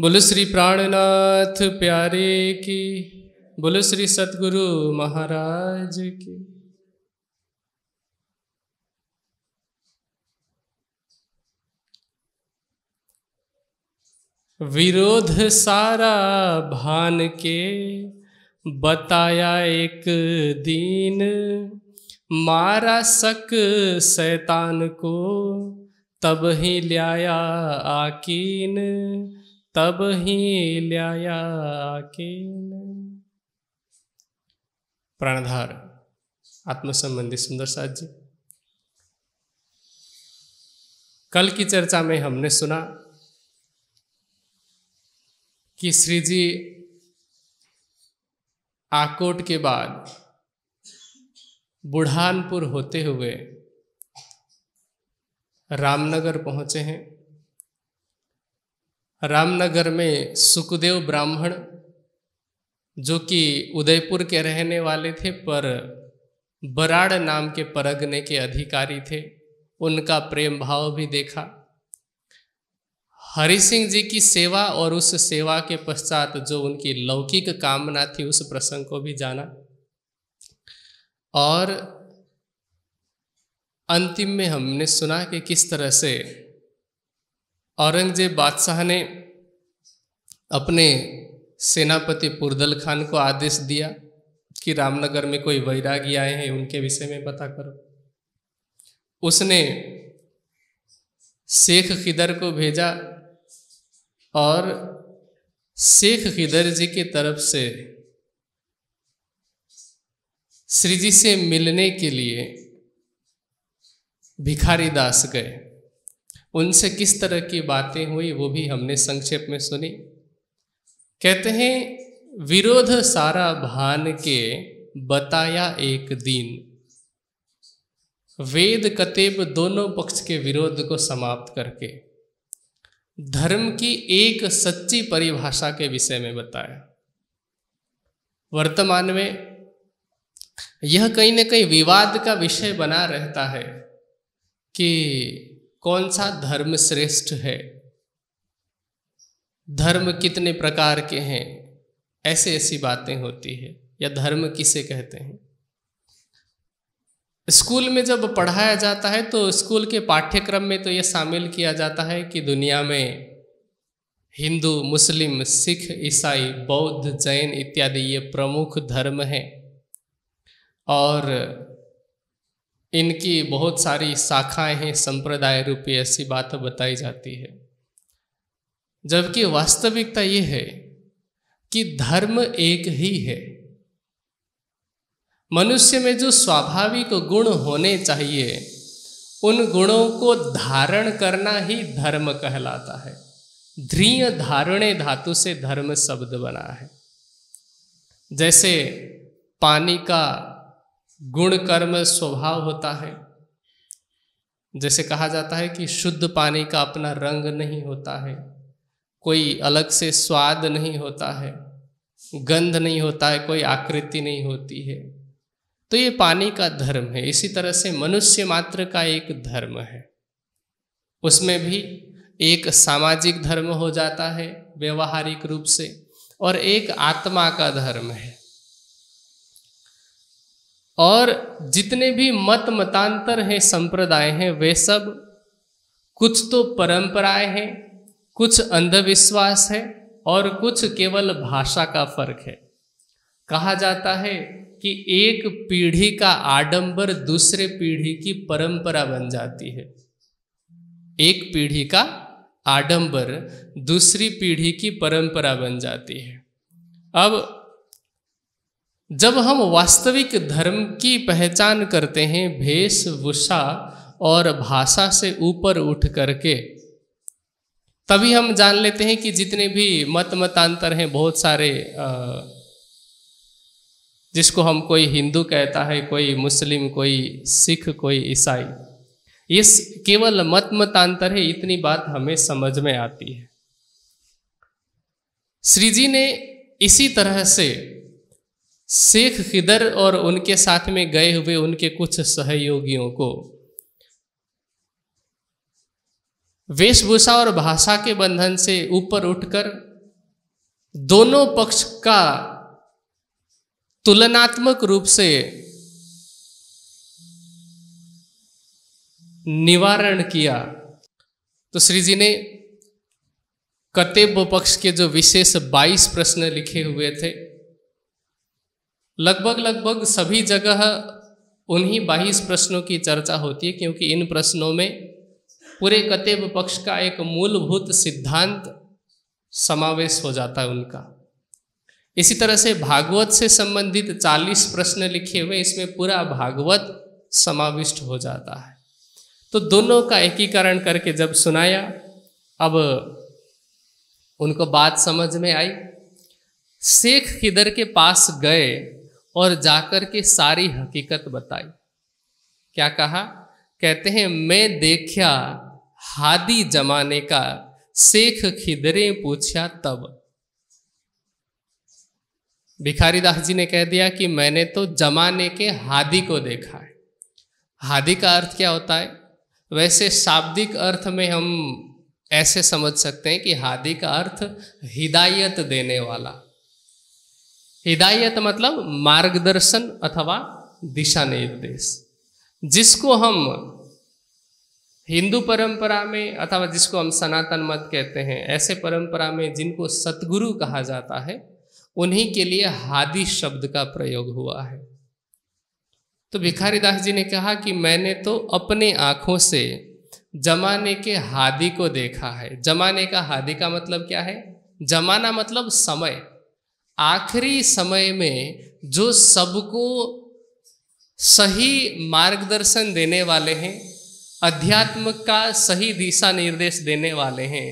बोल श्री प्राणनाथ प्यारे की बोल श्री सतगुरु महाराज की विरोध सारा भान के बताया एक दीन मारा सक शैतान को तब ही लाया आकीन तब ही लिया के प्राणधार आत्मसंबंधी सुंदर साथ जी कल की चर्चा में हमने सुना कि श्री जी आकोट के बाद बुढ़ानपुर होते हुए रामनगर पहुंचे हैं रामनगर में सुखदेव ब्राह्मण जो कि उदयपुर के रहने वाले थे पर बराड़ नाम के परगने के अधिकारी थे उनका प्रेम भाव भी देखा हरि सिंह जी की सेवा और उस सेवा के पश्चात जो उनकी लौकिक कामना थी उस प्रसंग को भी जाना और अंतिम में हमने सुना कि किस तरह से औरंगजेब बादशाह ने अपने सेनापति पुरदल खान को आदेश दिया कि रामनगर में कोई वैरागी आए हैं उनके विषय में पता करो उसने शेख खिदर को भेजा और शेख खिदर जी की तरफ से श्रीजी से मिलने के लिए भिखारी दास गए उनसे किस तरह की बातें हुई वो भी हमने संक्षेप में सुनी कहते हैं विरोध सारा भान के बताया एक दिन वेद कतेब दोनों पक्ष के विरोध को समाप्त करके धर्म की एक सच्ची परिभाषा के विषय में बताया वर्तमान में यह कहीं ना कहीं विवाद का विषय बना रहता है कि कौन सा धर्म श्रेष्ठ है धर्म कितने प्रकार के हैं ऐसे ऐसी बातें होती है या धर्म किसे कहते हैं स्कूल में जब पढ़ाया जाता है तो स्कूल के पाठ्यक्रम में तो यह शामिल किया जाता है कि दुनिया में हिंदू मुस्लिम सिख ईसाई बौद्ध जैन इत्यादि ये प्रमुख धर्म हैं और इनकी बहुत सारी शाखाएं हैं संप्रदाय रूपी ऐसी बात बताई जाती है जबकि वास्तविकता ये है कि धर्म एक ही है मनुष्य में जो स्वाभाविक गुण होने चाहिए उन गुणों को धारण करना ही धर्म कहलाता है ध्रीय धारणे धातु से धर्म शब्द बना है जैसे पानी का गुण कर्म स्वभाव होता है जैसे कहा जाता है कि शुद्ध पानी का अपना रंग नहीं होता है कोई अलग से स्वाद नहीं होता है गंध नहीं होता है कोई आकृति नहीं होती है तो ये पानी का धर्म है इसी तरह से मनुष्य मात्र का एक धर्म है उसमें भी एक सामाजिक धर्म हो जाता है व्यवहारिक रूप से और एक आत्मा का धर्म है और जितने भी मत मतांतर हैं संप्रदाय हैं वे सब कुछ तो परंपराएं हैं कुछ अंधविश्वास है और कुछ केवल भाषा का फर्क है कहा जाता है कि एक पीढ़ी का आडंबर दूसरे पीढ़ी की परंपरा बन जाती है एक पीढ़ी का आडंबर दूसरी पीढ़ी की परंपरा बन जाती है अब जब हम वास्तविक धर्म की पहचान करते हैं भेषभूषा और भाषा से ऊपर उठ करके तभी हम जान लेते हैं कि जितने भी मत मतांतर हैं बहुत सारे जिसको हम कोई हिंदू कहता है कोई मुस्लिम कोई सिख कोई ईसाई ये केवल मत मतांतर है इतनी बात हमें समझ में आती है श्री जी ने इसी तरह से शेख खिदर और उनके साथ में गए हुए उनके कुछ सहयोगियों को वेशभूषा और भाषा के बंधन से ऊपर उठकर दोनों पक्ष का तुलनात्मक रूप से निवारण किया तो श्री जी ने कतेब पक्ष के जो विशेष 22 प्रश्न लिखे हुए थे लगभग लगभग सभी जगह उन्हीं बाईस प्रश्नों की चर्चा होती है क्योंकि इन प्रश्नों में पूरे कतेब पक्ष का एक मूलभूत सिद्धांत समावेश हो जाता है उनका इसी तरह से भागवत से संबंधित चालीस प्रश्न लिखे हुए इसमें पूरा भागवत समाविष्ट हो जाता है तो दोनों का एकीकरण करके जब सुनाया अब उनको बात समझ में आई शेख किदर के पास गए और जाकर के सारी हकीकत बताई क्या कहा कहते हैं मैं देखा हादी जमाने का शेख खिदरे पूछा तब भिखारी दास जी ने कह दिया कि मैंने तो जमाने के हादी को देखा है हादी का अर्थ क्या होता है वैसे शाब्दिक अर्थ में हम ऐसे समझ सकते हैं कि हादी का अर्थ हिदायत देने वाला हिदायत मतलब मार्गदर्शन अथवा दिशा निर्देश जिसको हम हिंदू परंपरा में अथवा जिसको हम सनातन मत कहते हैं ऐसे परंपरा में जिनको सतगुरु कहा जाता है उन्हीं के लिए हादी शब्द का प्रयोग हुआ है तो भिखारी दास जी ने कहा कि मैंने तो अपने आंखों से जमाने के हादी को देखा है जमाने का हादी का मतलब क्या है जमाना मतलब समय आखिरी समय में जो सबको सही मार्गदर्शन देने वाले हैं अध्यात्म का सही दिशा निर्देश देने वाले हैं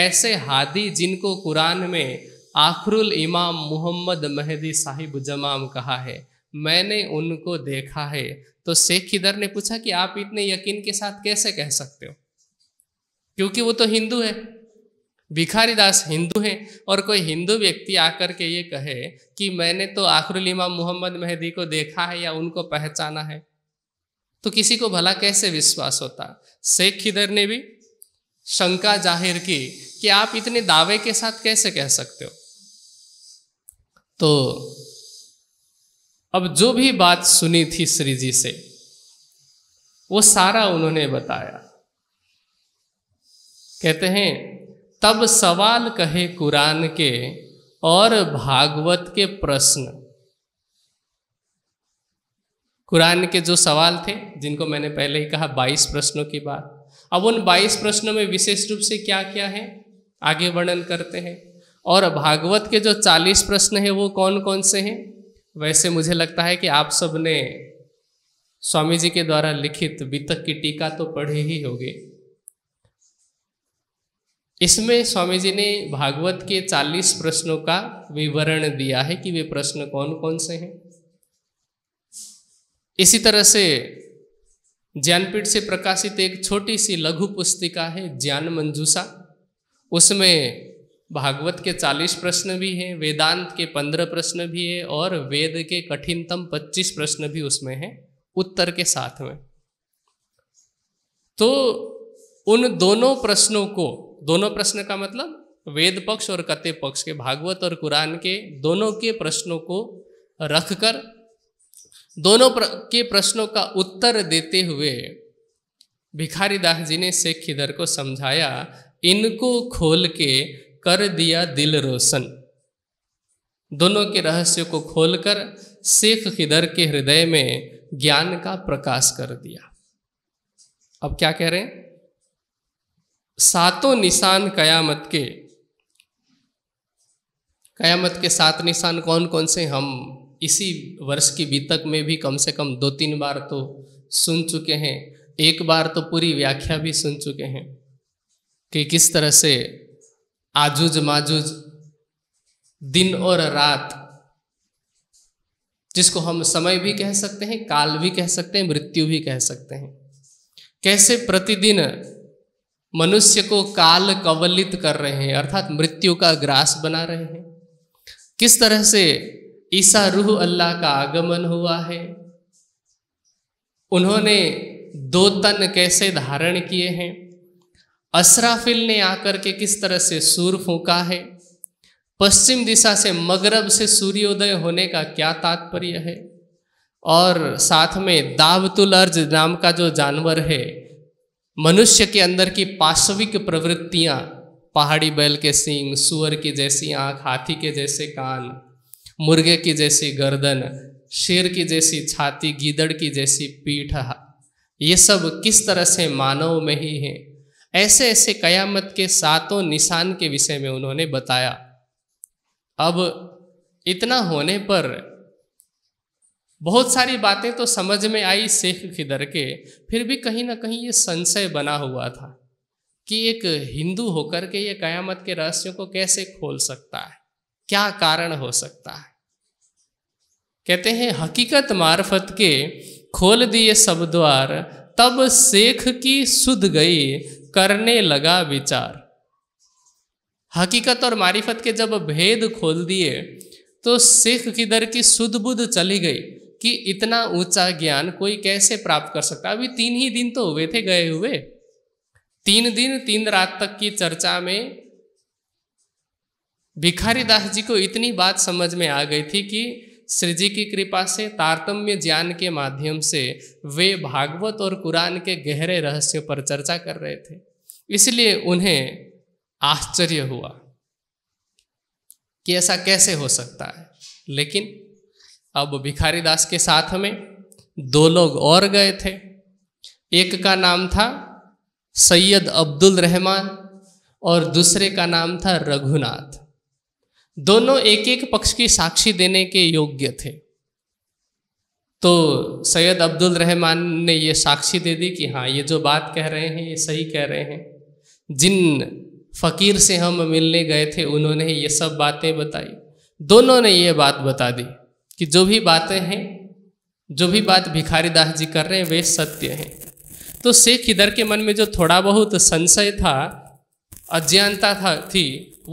ऐसे हादी जिनको कुरान में आखरुल इमाम मोहम्मद महदी साहिब जमाम कहा है मैंने उनको देखा है तो शेख हिदर ने पूछा कि आप इतने यकीन के साथ कैसे कह सकते हो क्योंकि वो तो हिंदू है भिखारी दास हिंदू हैं और कोई हिंदू व्यक्ति आकर के ये कहे कि मैंने तो आखरुल इमाम मोहम्मद मेहदी को देखा है या उनको पहचाना है तो किसी को भला कैसे विश्वास होता शेख खिदर ने भी शंका जाहिर की कि आप इतने दावे के साथ कैसे कह सकते हो तो अब जो भी बात सुनी थी श्री जी से वो सारा उन्होंने बताया कहते हैं तब सवाल कहे कुरान के और भागवत के प्रश्न कुरान के जो सवाल थे जिनको मैंने पहले ही कहा बाईस प्रश्नों की बात अब उन बाईस प्रश्नों में विशेष रूप से क्या क्या है आगे वर्णन करते हैं और भागवत के जो चालीस प्रश्न हैं वो कौन कौन से हैं वैसे मुझे लगता है कि आप सब ने स्वामी जी के द्वारा लिखित वितक की टीका तो पढ़ी ही होगी इसमें स्वामी जी ने भागवत के चालीस प्रश्नों का विवरण दिया है कि वे प्रश्न कौन कौन से हैं इसी तरह से ज्ञानपीठ से प्रकाशित एक छोटी सी लघु पुस्तिका है ज्ञान मंजूषा उसमें भागवत के चालीस प्रश्न भी हैं वेदांत के पंद्रह प्रश्न भी है और वेद के कठिनतम पच्चीस प्रश्न भी उसमें हैं उत्तर के साथ में तो उन दोनों प्रश्नों को दोनों प्रश्न का मतलब वेद पक्ष और कते पक्ष के भागवत और कुरान के दोनों के प्रश्नों को रखकर दोनों प्र, के प्रश्नों का उत्तर देते हुए भिखारी दास जी ने शेख खिदर को समझाया इनको खोल के कर दिया दिल रोशन दोनों के रहस्य को खोलकर शेख खिदर के हृदय में ज्ञान का प्रकाश कर दिया अब क्या कह रहे हैं सातों निशान कयामत के कयामत के सात निशान कौन कौन से हम इसी वर्ष की बीतक में भी कम से कम दो तीन बार तो सुन चुके हैं एक बार तो पूरी व्याख्या भी सुन चुके हैं कि किस तरह से आजूज माजूज दिन और रात जिसको हम समय भी कह सकते हैं काल भी कह सकते हैं मृत्यु भी कह सकते हैं कैसे प्रतिदिन मनुष्य को काल कवलित कर रहे हैं अर्थात मृत्यु का ग्रास बना रहे हैं किस तरह से ईसा रूह अल्लाह का आगमन हुआ है उन्होंने दो तन कैसे धारण किए हैं असराफिल ने आकर के किस तरह से सूर फूका है पश्चिम दिशा से मगरब से सूर्योदय होने का क्या तात्पर्य है और साथ में दावतुल अर्ज नाम का जो जानवर है मनुष्य के अंदर की पाश्विक प्रवृत्तियां पहाड़ी बैल के सिंग सुअर की जैसी आंख हाथी के जैसे कान मुर्गे की जैसी गर्दन शेर की जैसी छाती गीदड़ की जैसी पीठ ये सब किस तरह से मानव में ही है ऐसे ऐसे कयामत के सातों निशान के विषय में उन्होंने बताया अब इतना होने पर बहुत सारी बातें तो समझ में आई शेख खिदर के फिर भी कहीं ना कहीं ये संशय बना हुआ था कि एक हिंदू होकर के ये कयामत के रहस्यों को कैसे खोल सकता है क्या कारण हो सकता है कहते हैं हकीकत मार्फत के खोल दिए सब द्वार तब शेख की सुध गई करने लगा विचार हकीकत और मारिफत के जब भेद खोल दिए तो सिख किधर की शुद्ध बुद्ध चली गई कि इतना ऊंचा ज्ञान कोई कैसे प्राप्त कर सकता अभी तीन ही दिन तो हुए थे गए हुए तीन दिन तीन रात तक की चर्चा में भिखारी दास जी को इतनी बात समझ में आ गई थी कि श्री जी की कृपा से तारतम्य ज्ञान के माध्यम से वे भागवत और कुरान के गहरे रहस्य पर चर्चा कर रहे थे इसलिए उन्हें आश्चर्य हुआ कि ऐसा कैसे हो सकता है लेकिन अब भिखारी दास के साथ में दो लोग और गए थे एक का नाम था सैयद अब्दुल रहमान और दूसरे का नाम था रघुनाथ दोनों एक एक पक्ष की साक्षी देने के योग्य थे तो सैयद अब्दुल रहमान ने ये साक्षी दे दी कि हाँ ये जो बात कह रहे हैं ये सही कह रहे हैं जिन फ़कीर से हम मिलने गए थे उन्होंने ये सब बातें बताई दोनों ने ये बात बता दी कि जो भी बातें हैं जो भी बात भिखारी दास जी कर रहे हैं वे सत्य हैं तो शेख इधर के मन में जो थोड़ा बहुत संशय था अज्ञानता था थी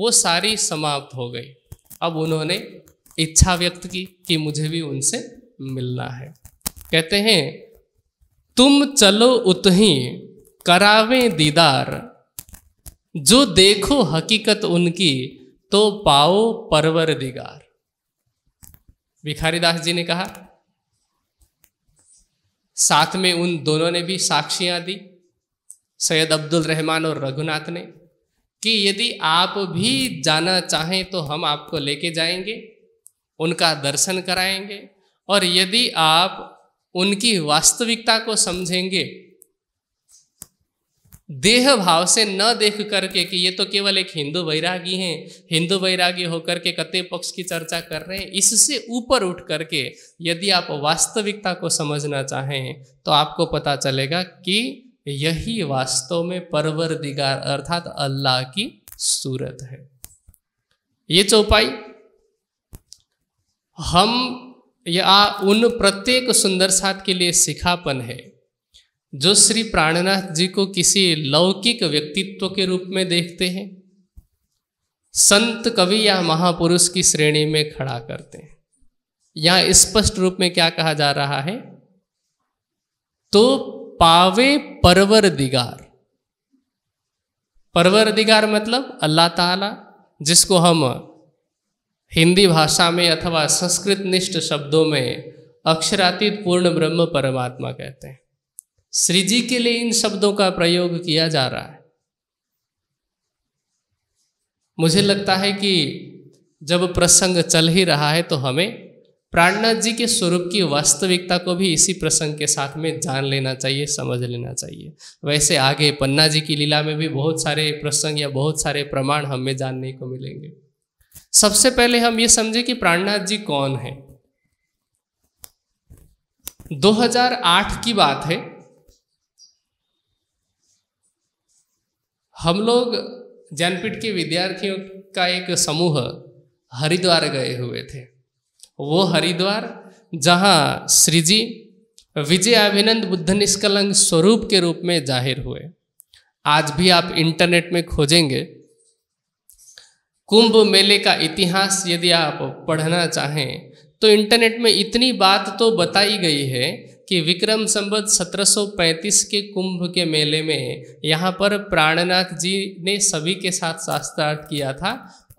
वो सारी समाप्त हो गई अब उन्होंने इच्छा व्यक्त की कि मुझे भी उनसे मिलना है कहते हैं तुम चलो उतही करावे दीदार जो देखो हकीकत उनकी तो पाओ परवर दिगार भिखारी दास जी ने कहा साथ में उन दोनों ने भी साक्षियां दी सैयद अब्दुल रहमान और रघुनाथ ने कि यदि आप भी जाना चाहें तो हम आपको लेके जाएंगे उनका दर्शन कराएंगे और यदि आप उनकी वास्तविकता को समझेंगे देह भाव से न देख करके कि ये तो केवल एक हिंदू वैरागी हैं हिंदू वैरागी होकर के कते पक्ष की चर्चा कर रहे हैं इससे ऊपर उठ करके यदि आप वास्तविकता को समझना चाहें तो आपको पता चलेगा कि यही वास्तव में परवर दिगार अर्थात अल्लाह की सूरत है ये चौपाई हम या उन प्रत्येक सुंदर साथ के लिए सिखापन है जो श्री प्राणनाथ जी को किसी लौकिक व्यक्तित्व के रूप में देखते हैं संत कवि या महापुरुष की श्रेणी में खड़ा करते हैं यहां स्पष्ट रूप में क्या कहा जा रहा है तो पावे परवर दिगार परवर दिगार मतलब अल्लाह ताला जिसको हम हिंदी भाषा में अथवा संस्कृत निष्ठ शब्दों में अक्षरातीत पूर्ण ब्रह्म परमात्मा कहते हैं श्री जी के लिए इन शब्दों का प्रयोग किया जा रहा है मुझे लगता है कि जब प्रसंग चल ही रहा है तो हमें प्राणनाथ जी के स्वरूप की वास्तविकता को भी इसी प्रसंग के साथ में जान लेना चाहिए समझ लेना चाहिए वैसे आगे पन्ना जी की लीला में भी बहुत सारे प्रसंग या बहुत सारे प्रमाण हमें जानने को मिलेंगे सबसे पहले हम ये समझे कि प्राणनाथ जी कौन है 2008 की बात है हम लोग जनपीठ के विद्यार्थियों का एक समूह हरिद्वार गए हुए थे वो हरिद्वार जहाँ श्री जी विजय अभिनंद बुद्ध निष्कलंग स्वरूप के रूप में जाहिर हुए आज भी आप इंटरनेट में खोजेंगे कुंभ मेले का इतिहास यदि आप पढ़ना चाहें तो इंटरनेट में इतनी बात तो बताई गई है कि विक्रम संबत 1735 के कुंभ के मेले में यहाँ पर प्राणनाथ जी ने सभी के साथ शास्त्रार्थ किया था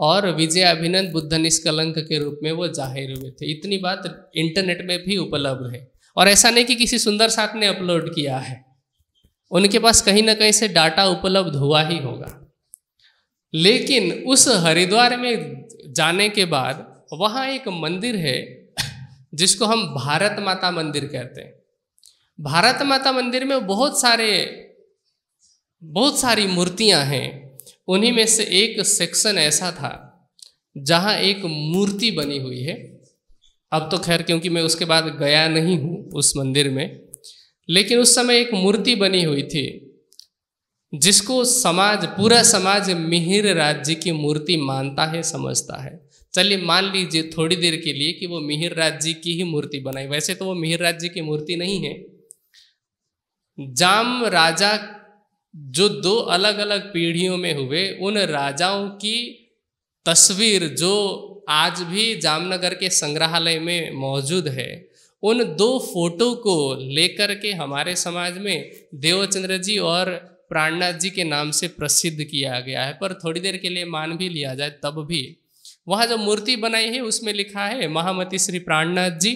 और विजय अभिनंद बुद्ध निष्कलंक के रूप में वो जाहिर हुए थे इतनी बात इंटरनेट में भी उपलब्ध है और ऐसा नहीं कि किसी सुंदर साथ ने अपलोड किया है उनके पास कहीं ना कहीं से डाटा उपलब्ध हुआ ही होगा लेकिन उस हरिद्वार में जाने के बाद वहाँ एक मंदिर है जिसको हम भारत माता मंदिर कहते हैं भारत माता मंदिर में बहुत सारे बहुत सारी मूर्तियां हैं उन्हीं में से एक सेक्शन ऐसा था जहां एक मूर्ति बनी हुई है अब तो खैर क्योंकि मैं उसके बाद गया नहीं हूँ उस मंदिर में लेकिन उस समय एक मूर्ति बनी हुई थी जिसको समाज पूरा समाज मिहिर राज्य की मूर्ति मानता है समझता है चलिए मान लीजिए थोड़ी देर के लिए कि वो मिहिर राज्य की ही मूर्ति बनाई वैसे तो वो मिहिर राज्य की मूर्ति नहीं है जाम राजा जो दो अलग अलग पीढ़ियों में हुए उन राजाओं की तस्वीर जो आज भी जामनगर के संग्रहालय में मौजूद है उन दो फोटो को लेकर के हमारे समाज में देवचंद्र जी और प्राणनाथ जी के नाम से प्रसिद्ध किया गया है पर थोड़ी देर के लिए मान भी लिया जाए तब भी वहाँ जो मूर्ति बनाई है उसमें लिखा है महामती श्री प्राणनाथ जी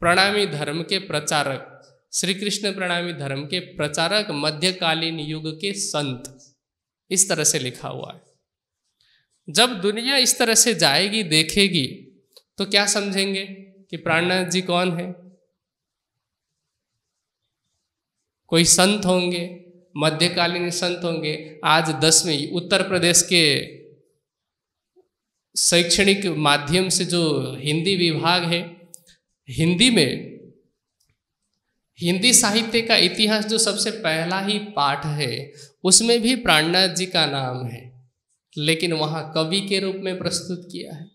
प्रणामी धर्म के प्रचारक श्री कृष्ण प्रणामी धर्म के प्रचारक मध्यकालीन युग के संत इस तरह से लिखा हुआ है जब दुनिया इस तरह से जाएगी देखेगी तो क्या समझेंगे कि प्राणनाथ जी कौन है कोई संत होंगे मध्यकालीन संत होंगे आज दसवीं उत्तर प्रदेश के शैक्षणिक माध्यम से जो हिंदी विभाग है हिंदी में हिंदी साहित्य का इतिहास जो सबसे पहला ही पाठ है उसमें भी प्राणनाथ जी का नाम है लेकिन वहां कवि के रूप में प्रस्तुत किया है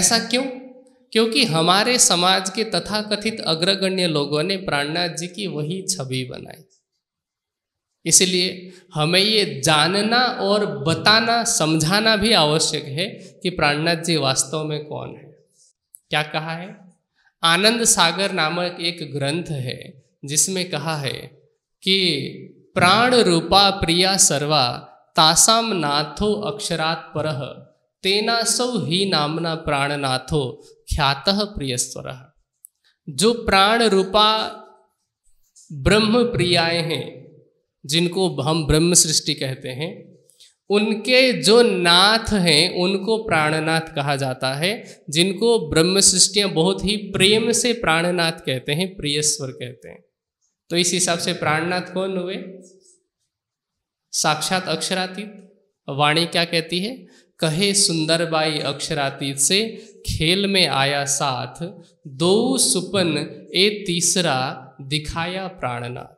ऐसा क्यों क्योंकि हमारे समाज के तथाकथित अग्रगण्य लोगों ने प्राणनाथ जी की वही छवि बनाई इसलिए हमें ये जानना और बताना समझाना भी आवश्यक है कि प्राणनाथ जी वास्तव में कौन है क्या कहा है आनंद सागर नामक एक ग्रंथ है जिसमें कहा है कि प्राण रूपा प्रिया सर्वा तासाम नाथो अक्षरात पर तेना सौ ही नामना प्राणनाथो ख्यात प्रियस्वर जो प्राण रूपा ब्रह्म प्रियाएं हैं जिनको हम ब्रह्म सृष्टि कहते हैं उनके जो नाथ हैं उनको प्राणनाथ कहा जाता है जिनको ब्रह्म सृष्टियाँ बहुत ही प्रेम से प्राणनाथ कहते हैं प्रियस्वर कहते हैं तो इस हिसाब से प्राणनाथ कौन हुए साक्षात अक्षरातीत वाणी क्या कहती है कहे सुंदर बाई अक्षरातीत से खेल में आया साथ दो सुपन ए तीसरा दिखाया प्राणनाथ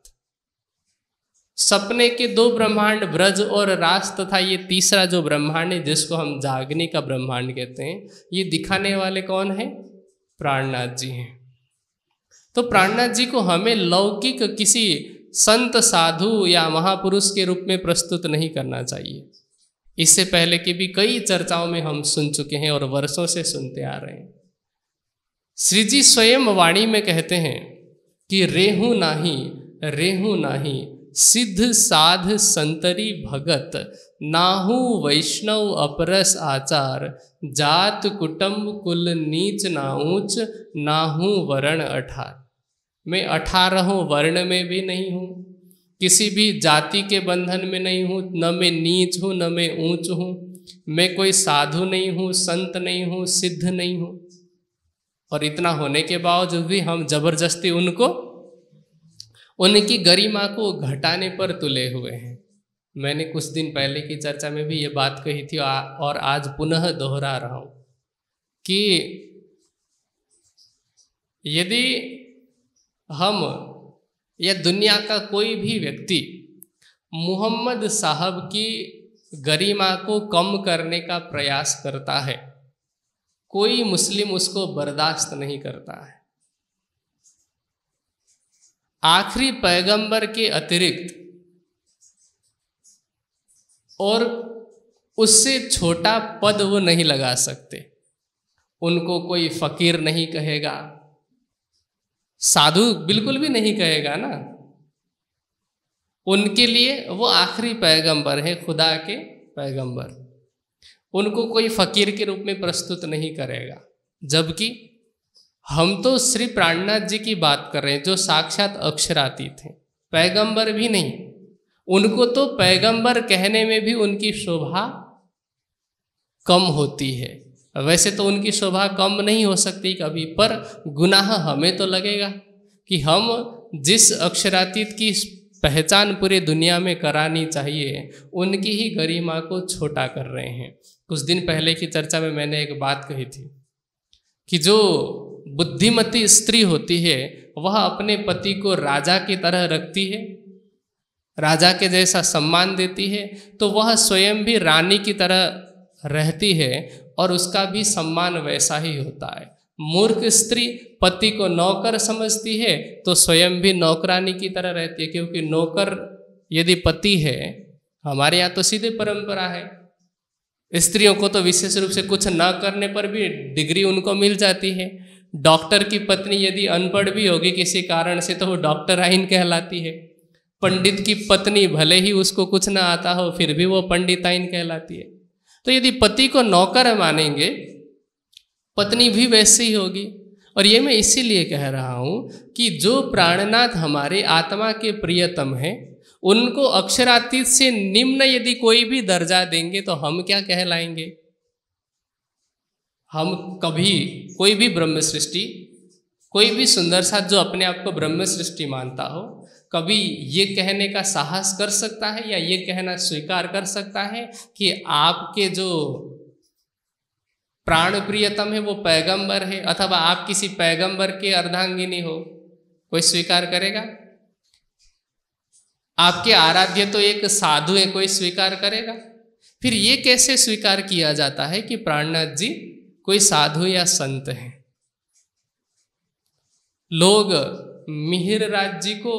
सपने के दो ब्रह्मांड ब्रज और रास तथा ये तीसरा जो ब्रह्मांड है जिसको हम जागने का ब्रह्मांड कहते हैं ये दिखाने वाले कौन है प्राणनाथ जी हैं तो प्राणनाथ जी को हमें लौकिक किसी संत साधु या महापुरुष के रूप में प्रस्तुत नहीं करना चाहिए इससे पहले की भी कई चर्चाओं में हम सुन चुके हैं और वर्षों से सुनते आ रहे हैं श्री जी स्वयं वाणी में कहते हैं कि रेहू नाही रेहू नाही सिद्ध साध संतरी भगत नाहू वैष्णव अपरस आचार जात कुटुंब कुल नीच ना ऊंच नाहू वर्ण अठार मैं अठारहों वर्ण में भी नहीं हूँ किसी भी जाति के बंधन में नहीं हूँ न मैं नीच हूँ न मैं ऊंच हूँ मैं कोई साधु नहीं हूँ संत नहीं हूँ सिद्ध नहीं हूँ और इतना होने के बावजूद भी हम जबरदस्ती उनको उनकी गरिमा को घटाने पर तुले हुए हैं मैंने कुछ दिन पहले की चर्चा में भी ये बात कही थी और आज पुनः दोहरा रहा हूँ कि यदि हम या दुनिया का कोई भी व्यक्ति मुहम्मद साहब की गरिमा को कम करने का प्रयास करता है कोई मुस्लिम उसको बर्दाश्त नहीं करता है आखिरी पैगंबर के अतिरिक्त और उससे छोटा पद वो नहीं लगा सकते उनको कोई फकीर नहीं कहेगा साधु बिल्कुल भी नहीं कहेगा ना उनके लिए वो आखिरी पैगंबर है खुदा के पैगंबर उनको कोई फकीर के रूप में प्रस्तुत नहीं करेगा जबकि हम तो श्री प्राणनाथ जी की बात कर रहे हैं जो साक्षात अक्षराती थे पैगंबर भी नहीं उनको तो पैगंबर कहने में भी उनकी शोभा कम होती है वैसे तो उनकी शोभा कम नहीं हो सकती कभी पर गुनाह हमें तो लगेगा कि हम जिस अक्षरातीत की पहचान पूरे दुनिया में करानी चाहिए उनकी ही गरिमा को छोटा कर रहे हैं कुछ दिन पहले की चर्चा में मैंने एक बात कही थी कि जो बुद्धिमती स्त्री होती है वह अपने पति को राजा की तरह रखती है राजा के जैसा सम्मान देती है तो वह स्वयं भी रानी की तरह रहती है और उसका भी सम्मान वैसा ही होता है मूर्ख स्त्री पति को नौकर समझती है तो स्वयं भी नौकरानी की तरह रहती है क्योंकि नौकर यदि पति है हमारे यहाँ तो सीधे परंपरा है स्त्रियों को तो विशेष रूप से कुछ ना करने पर भी डिग्री उनको मिल जाती है डॉक्टर की पत्नी यदि अनपढ़ भी होगी किसी कारण से तो वो डॉक्टर आइन कहलाती है पंडित की पत्नी भले ही उसको कुछ ना आता हो फिर भी वो पंडित आइन कहलाती है तो यदि पति को नौकर मानेंगे पत्नी भी वैसी ही होगी और ये मैं इसीलिए कह रहा हूँ कि जो प्राणनाथ हमारे आत्मा के प्रियतम हैं उनको अक्षरातीत से निम्न यदि कोई भी दर्जा देंगे तो हम क्या कहलाएंगे हम कभी कोई भी ब्रह्म सृष्टि कोई भी सुंदर सा जो अपने आप को ब्रह्म सृष्टि मानता हो कभी ये कहने का साहस कर सकता है या ये कहना स्वीकार कर सकता है कि आपके जो प्राण प्रियतम है वो पैगंबर है अथवा आप किसी पैगंबर के अर्धांगिनी हो कोई स्वीकार करेगा आपके आराध्य तो एक साधु है कोई स्वीकार करेगा फिर ये कैसे स्वीकार किया जाता है कि प्राणनाथ जी कोई साधु या संत हैं लोग मिहिर राज जी को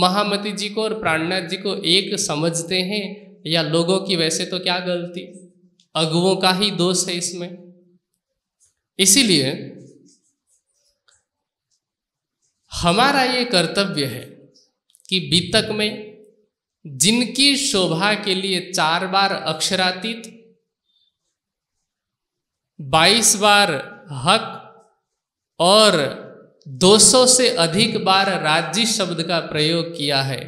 महामती जी को और प्राणनाथ जी को एक समझते हैं या लोगों की वैसे तो क्या गलती अगुओं का ही दोष है इसमें इसीलिए हमारा ये कर्तव्य है कि बीतक में जिनकी शोभा के लिए चार बार अक्षरातीत बाईस बार हक और 200 से अधिक बार राज्य शब्द का प्रयोग किया है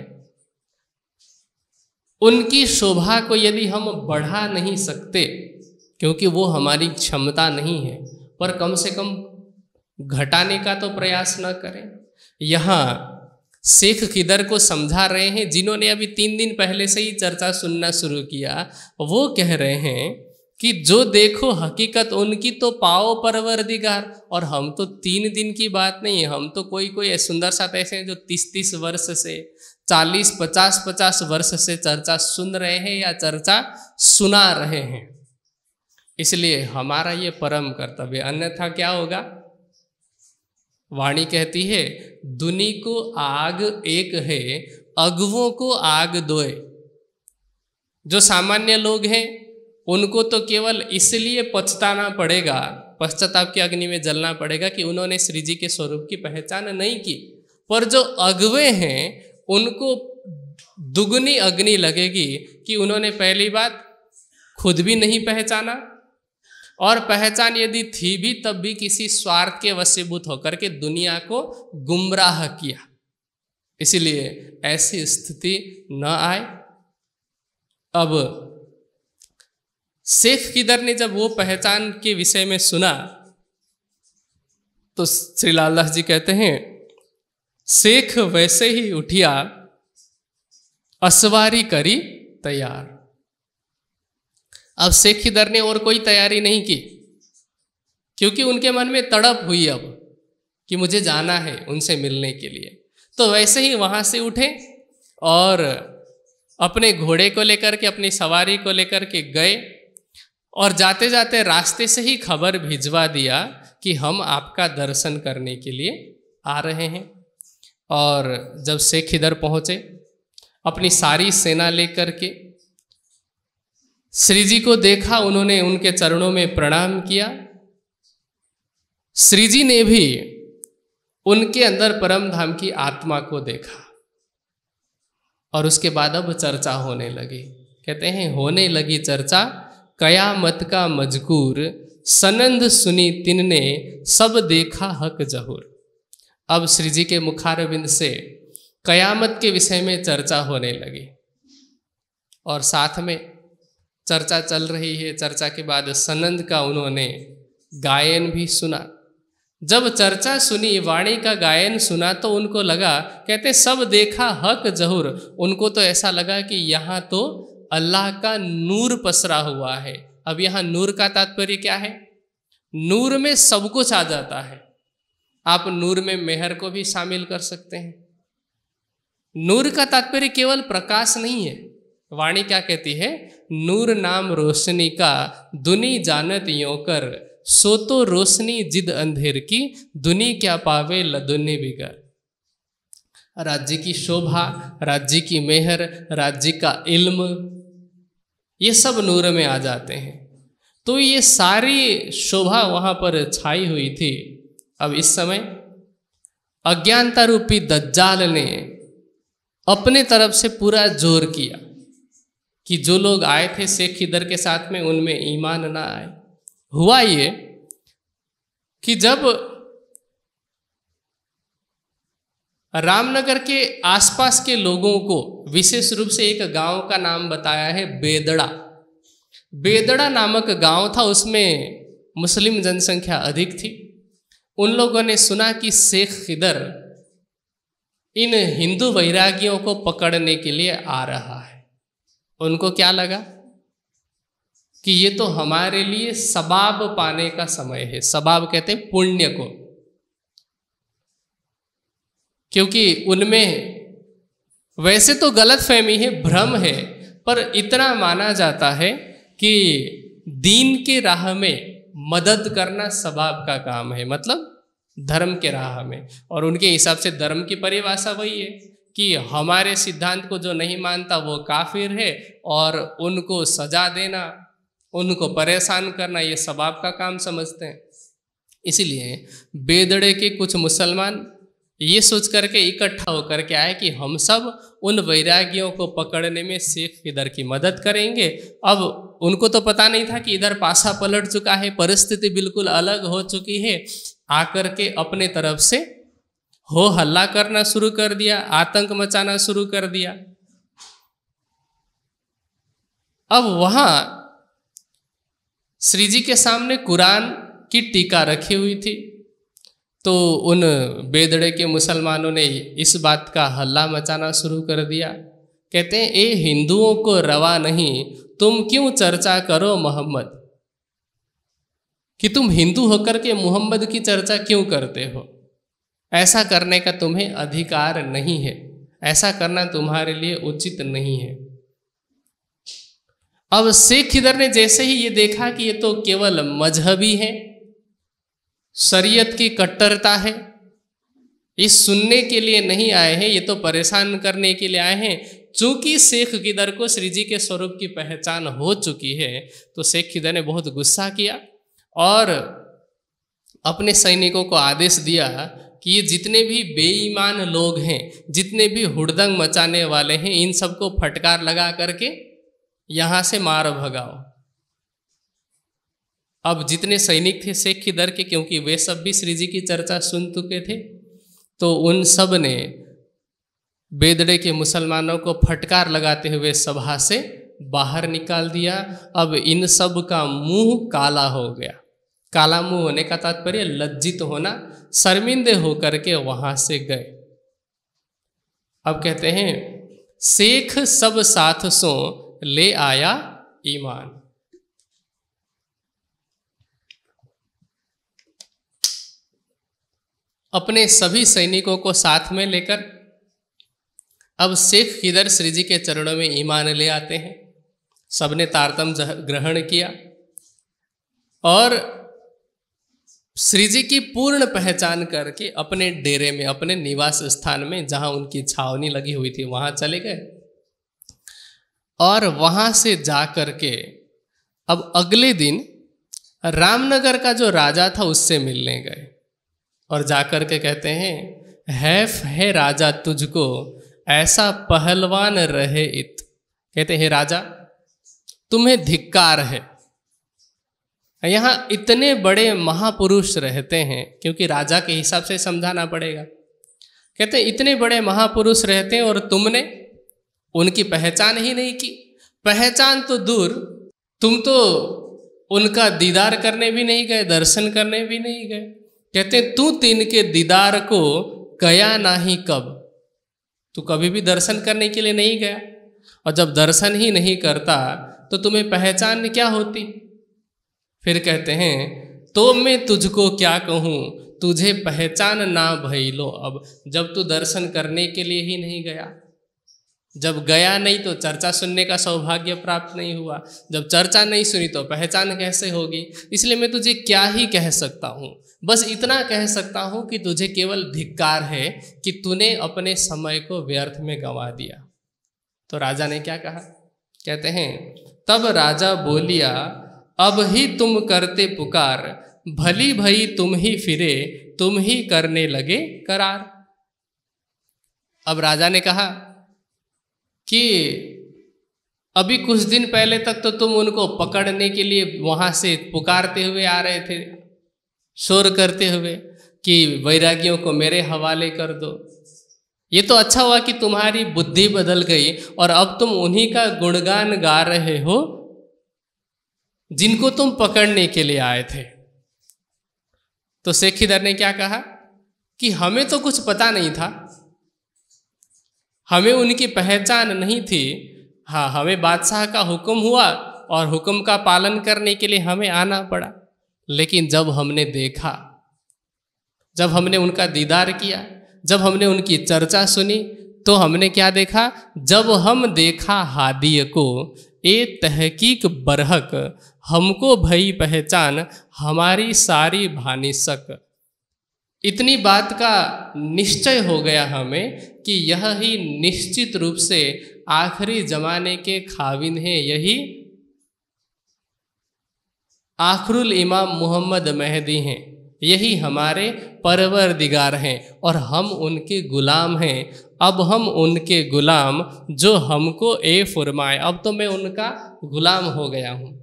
उनकी शोभा को यदि हम बढ़ा नहीं सकते क्योंकि वो हमारी क्षमता नहीं है पर कम से कम घटाने का तो प्रयास ना करें यहाँ शेख किदर को समझा रहे हैं जिन्होंने अभी तीन दिन पहले से ही चर्चा सुनना शुरू किया वो कह रहे हैं कि जो देखो हकीकत उनकी तो पाओ परवरदिगार और हम तो तीन दिन की बात नहीं है हम तो कोई कोई सुंदर साथ तो ऐसे हैं जो तीस तीस वर्ष से चालीस पचास पचास वर्ष से चर्चा सुन रहे हैं या चर्चा सुना रहे हैं इसलिए हमारा ये परम कर्तव्य अन्यथा क्या होगा वाणी कहती है दुनी को आग एक है अगुओं को आग दोए जो सामान्य लोग हैं उनको तो केवल इसलिए पछताना पड़ेगा पश्चाताप की अग्नि में जलना पड़ेगा कि उन्होंने श्री जी के स्वरूप की पहचान नहीं की पर जो अगवे हैं उनको दुगनी अग्नि लगेगी कि उन्होंने पहली बात खुद भी नहीं पहचाना और पहचान यदि थी भी तब भी किसी स्वार्थ के वशीभूत होकर के दुनिया को गुमराह किया इसलिए ऐसी स्थिति न आए अब शेख किदर ने जब वो पहचान के विषय में सुना तो श्री लाल जी कहते हैं शेख वैसे ही उठिया असवारी करी तैयार अब शेख किदर ने और कोई तैयारी नहीं की क्योंकि उनके मन में तड़प हुई अब कि मुझे जाना है उनसे मिलने के लिए तो वैसे ही वहां से उठे और अपने घोड़े को लेकर के अपनी सवारी को लेकर के गए और जाते जाते रास्ते से ही खबर भिजवा दिया कि हम आपका दर्शन करने के लिए आ रहे हैं और जब शेख इधर पहुँचे अपनी सारी सेना लेकर के श्री जी को देखा उन्होंने उनके चरणों में प्रणाम किया श्री जी ने भी उनके अंदर परम धाम की आत्मा को देखा और उसके बाद अब चर्चा होने लगी कहते हैं होने लगी चर्चा कयामत का मजकूर सनंद सुनी तिनने सब देखा हक जहूर अब श्री जी के मुखारविंद से कयामत के विषय में चर्चा होने लगी और साथ में चर्चा चल रही है चर्चा के बाद सनंद का उन्होंने गायन भी सुना जब चर्चा सुनी वाणी का गायन सुना तो उनको लगा कहते सब देखा हक जहूर उनको तो ऐसा लगा कि यहाँ तो अल्लाह का नूर पसरा हुआ है अब यहाँ नूर का तात्पर्य क्या है नूर में सब कुछ आ जाता है आप नूर में मेहर को भी शामिल कर सकते हैं नूर का तात्पर्य केवल प्रकाश नहीं है वाणी क्या कहती है नूर नाम रोशनी का दुनी जानत यो कर सो तो रोशनी जिद अंधेर की दुनी क्या पावे लदुनी बिगर राज्य की शोभा राज्य की मेहर राज्य का इल्म ये सब नूर में आ जाते हैं तो ये सारी शोभा वहाँ पर छाई हुई थी अब इस समय अज्ञानता रूपी दज्जाल ने अपने तरफ से पूरा जोर किया कि जो लोग आए थे शेख इधर के साथ में उनमें ईमान ना आए हुआ ये कि जब रामनगर के आसपास के लोगों को विशेष रूप से एक गांव का नाम बताया है बेदड़ा बेदड़ा नामक गांव था उसमें मुस्लिम जनसंख्या अधिक थी उन लोगों ने सुना कि शेख खिदर इन हिंदू वैरागियों को पकड़ने के लिए आ रहा है उनको क्या लगा कि ये तो हमारे लिए सबाब पाने का समय है सबाब कहते हैं पुण्य को क्योंकि उनमें वैसे तो गलत फहमी है भ्रम है पर इतना माना जाता है कि दीन के राह में मदद करना सबाब का काम है मतलब धर्म के राह में और उनके हिसाब से धर्म की परिभाषा वही है कि हमारे सिद्धांत को जो नहीं मानता वो काफिर है और उनको सजा देना उनको परेशान करना ये सबाब का काम समझते हैं इसीलिए बेदड़े के कुछ मुसलमान ये सोच करके इकट्ठा होकर के आए कि हम सब उन वैरागियों को पकड़ने में शेख इधर की मदद करेंगे अब उनको तो पता नहीं था कि इधर पासा पलट चुका है परिस्थिति बिल्कुल अलग हो चुकी है आकर के अपने तरफ से हो हल्ला करना शुरू कर दिया आतंक मचाना शुरू कर दिया अब वहां श्री जी के सामने कुरान की टीका रखी हुई थी तो उन बेदड़े के मुसलमानों ने इस बात का हल्ला मचाना शुरू कर दिया कहते हैं ए हिंदुओं को रवा नहीं तुम क्यों चर्चा करो मोहम्मद कि तुम हिंदू होकर के मोहम्मद की चर्चा क्यों करते हो ऐसा करने का तुम्हें अधिकार नहीं है ऐसा करना तुम्हारे लिए उचित नहीं है अब शेख इधर ने जैसे ही ये देखा कि ये तो केवल मजहबी है शरीयत की कट्टरता है ये सुनने के लिए नहीं आए हैं ये तो परेशान करने के लिए आए हैं चूंकि शेख किदर को श्री जी के स्वरूप की पहचान हो चुकी है तो शेख किदर ने बहुत गुस्सा किया और अपने सैनिकों को आदेश दिया कि ये जितने भी बेईमान लोग हैं जितने भी हुड़दंग मचाने वाले हैं इन सबको फटकार लगा करके यहाँ से मार भगाओ अब जितने सैनिक थे शेख की दर के क्योंकि वे सब भी श्री जी की चर्चा सुन चुके थे तो उन सब ने बेदड़े के मुसलमानों को फटकार लगाते हुए सभा से बाहर निकाल दिया अब इन सब का मुंह काला हो गया काला मुंह होने का तात्पर्य लज्जित होना शर्मिंदे होकर के वहां से गए अब कहते हैं शेख सब साथ सो ले आया ईमान अपने सभी सैनिकों को साथ में लेकर अब शेख किदर श्री जी के चरणों में ईमान ले आते हैं सबने तारतम ग्रहण किया और श्री जी की पूर्ण पहचान करके अपने डेरे में अपने निवास स्थान में जहां उनकी छावनी लगी हुई थी वहां चले गए और वहां से जा कर के अब अगले दिन रामनगर का जो राजा था उससे मिलने गए और जाकर के कहते हैं हैफ है राजा तुझको ऐसा पहलवान रहे इत कहते हैं राजा तुम्हें धिक्कार है यहां इतने बड़े महापुरुष रहते हैं क्योंकि राजा के हिसाब से समझाना पड़ेगा कहते हैं इतने बड़े महापुरुष रहते हैं और तुमने उनकी पहचान ही नहीं की पहचान तो दूर तुम तो उनका दीदार करने भी नहीं गए दर्शन करने भी नहीं गए कहते तू तीन के दीदार को गया ना ही कब तू कभी भी दर्शन करने के लिए नहीं गया और जब दर्शन ही नहीं करता तो तुम्हें पहचान क्या होती फिर कहते हैं तो मैं तुझको क्या कहूँ तुझे पहचान ना भई लो अब जब तू दर्शन करने के लिए ही नहीं गया जब गया नहीं तो चर्चा सुनने का सौभाग्य प्राप्त नहीं हुआ जब चर्चा नहीं सुनी तो पहचान कैसे होगी इसलिए मैं तुझे क्या ही कह सकता हूँ बस इतना कह सकता हूँ कि तुझे केवल धिक्कार है कि तूने अपने समय को व्यर्थ में गंवा दिया तो राजा ने क्या कहा कहते हैं तब राजा बोलिया अब ही तुम करते पुकार भली भई तुम ही फिरे तुम ही करने लगे करार अब राजा ने कहा कि अभी कुछ दिन पहले तक तो तुम उनको पकड़ने के लिए वहाँ से पुकारते हुए आ रहे थे शोर करते हुए कि वैरागियों को मेरे हवाले कर दो ये तो अच्छा हुआ कि तुम्हारी बुद्धि बदल गई और अब तुम उन्हीं का गुणगान गा रहे हो जिनको तुम पकड़ने के लिए आए थे तो शेखीधर ने क्या कहा कि हमें तो कुछ पता नहीं था हमें उनकी पहचान नहीं थी हाँ हमें बादशाह का हुक्म हुआ और हुक्म का पालन करने के लिए हमें आना पड़ा लेकिन जब हमने देखा जब हमने उनका दीदार किया जब हमने उनकी चर्चा सुनी तो हमने क्या देखा जब हम देखा हादिय को ए तहकीक बरहक हमको भई पहचान हमारी सारी भानिशक इतनी बात का निश्चय हो गया हमें कि यह ही निश्चित रूप से आखिरी जमाने के खाविन हैं यही आखरुल इमाम मोहम्मद मेहदी हैं यही हमारे परवर दिगार हैं और हम उनके गुलाम हैं अब हम उनके गुलाम जो हमको ए फरमाए अब तो मैं उनका गुलाम हो गया हूँ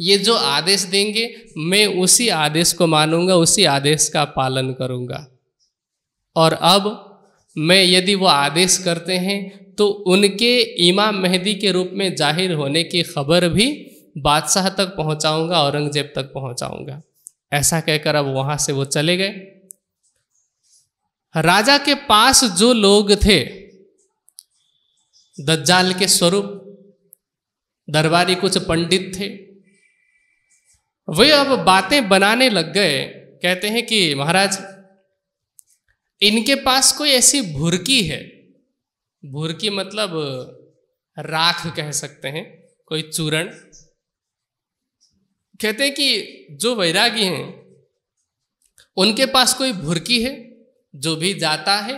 ये जो आदेश देंगे मैं उसी आदेश को मानूंगा उसी आदेश का पालन करूंगा और अब मैं यदि वो आदेश करते हैं तो उनके इमाम मेहदी के रूप में जाहिर होने की खबर भी बादशाह तक पहुंचाऊंगा औरंगजेब तक पहुंचाऊंगा ऐसा कहकर अब वहां से वो चले गए राजा के पास जो लोग थे दज्जाल के स्वरूप दरबारी कुछ पंडित थे वे अब बातें बनाने लग गए कहते हैं कि महाराज इनके पास कोई ऐसी भुरकी है भुरकी मतलब राख कह सकते हैं कोई चूरण कहते हैं कि जो वैरागी हैं उनके पास कोई भुरकी है जो भी जाता है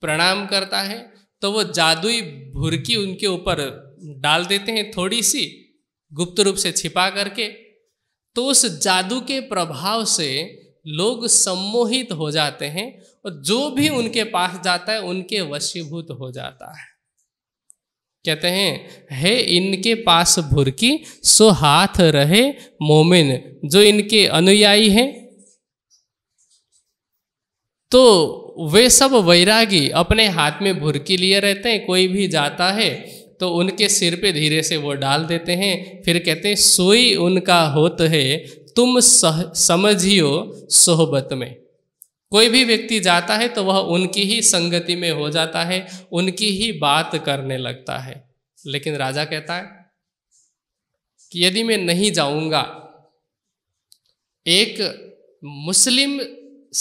प्रणाम करता है तो वो जादुई भुरकी उनके ऊपर डाल देते हैं थोड़ी सी गुप्त रूप से छिपा करके तो उस जादू के प्रभाव से लोग सम्मोहित हो जाते हैं और जो भी उनके पास जाता है उनके वशीभूत हो जाता है कहते हैं हे इनके पास भुरकी सो हाथ रहे मोमिन जो इनके अनुयायी हैं तो वे सब वैरागी अपने हाथ में भुरकी लिए रहते हैं कोई भी जाता है तो उनके सिर पे धीरे से वो डाल देते हैं फिर कहते हैं सोई उनका होत है तुम सह समझियो सोहबत में कोई भी व्यक्ति जाता है तो वह उनकी ही संगति में हो जाता है उनकी ही बात करने लगता है लेकिन राजा कहता है कि यदि मैं नहीं जाऊंगा एक मुस्लिम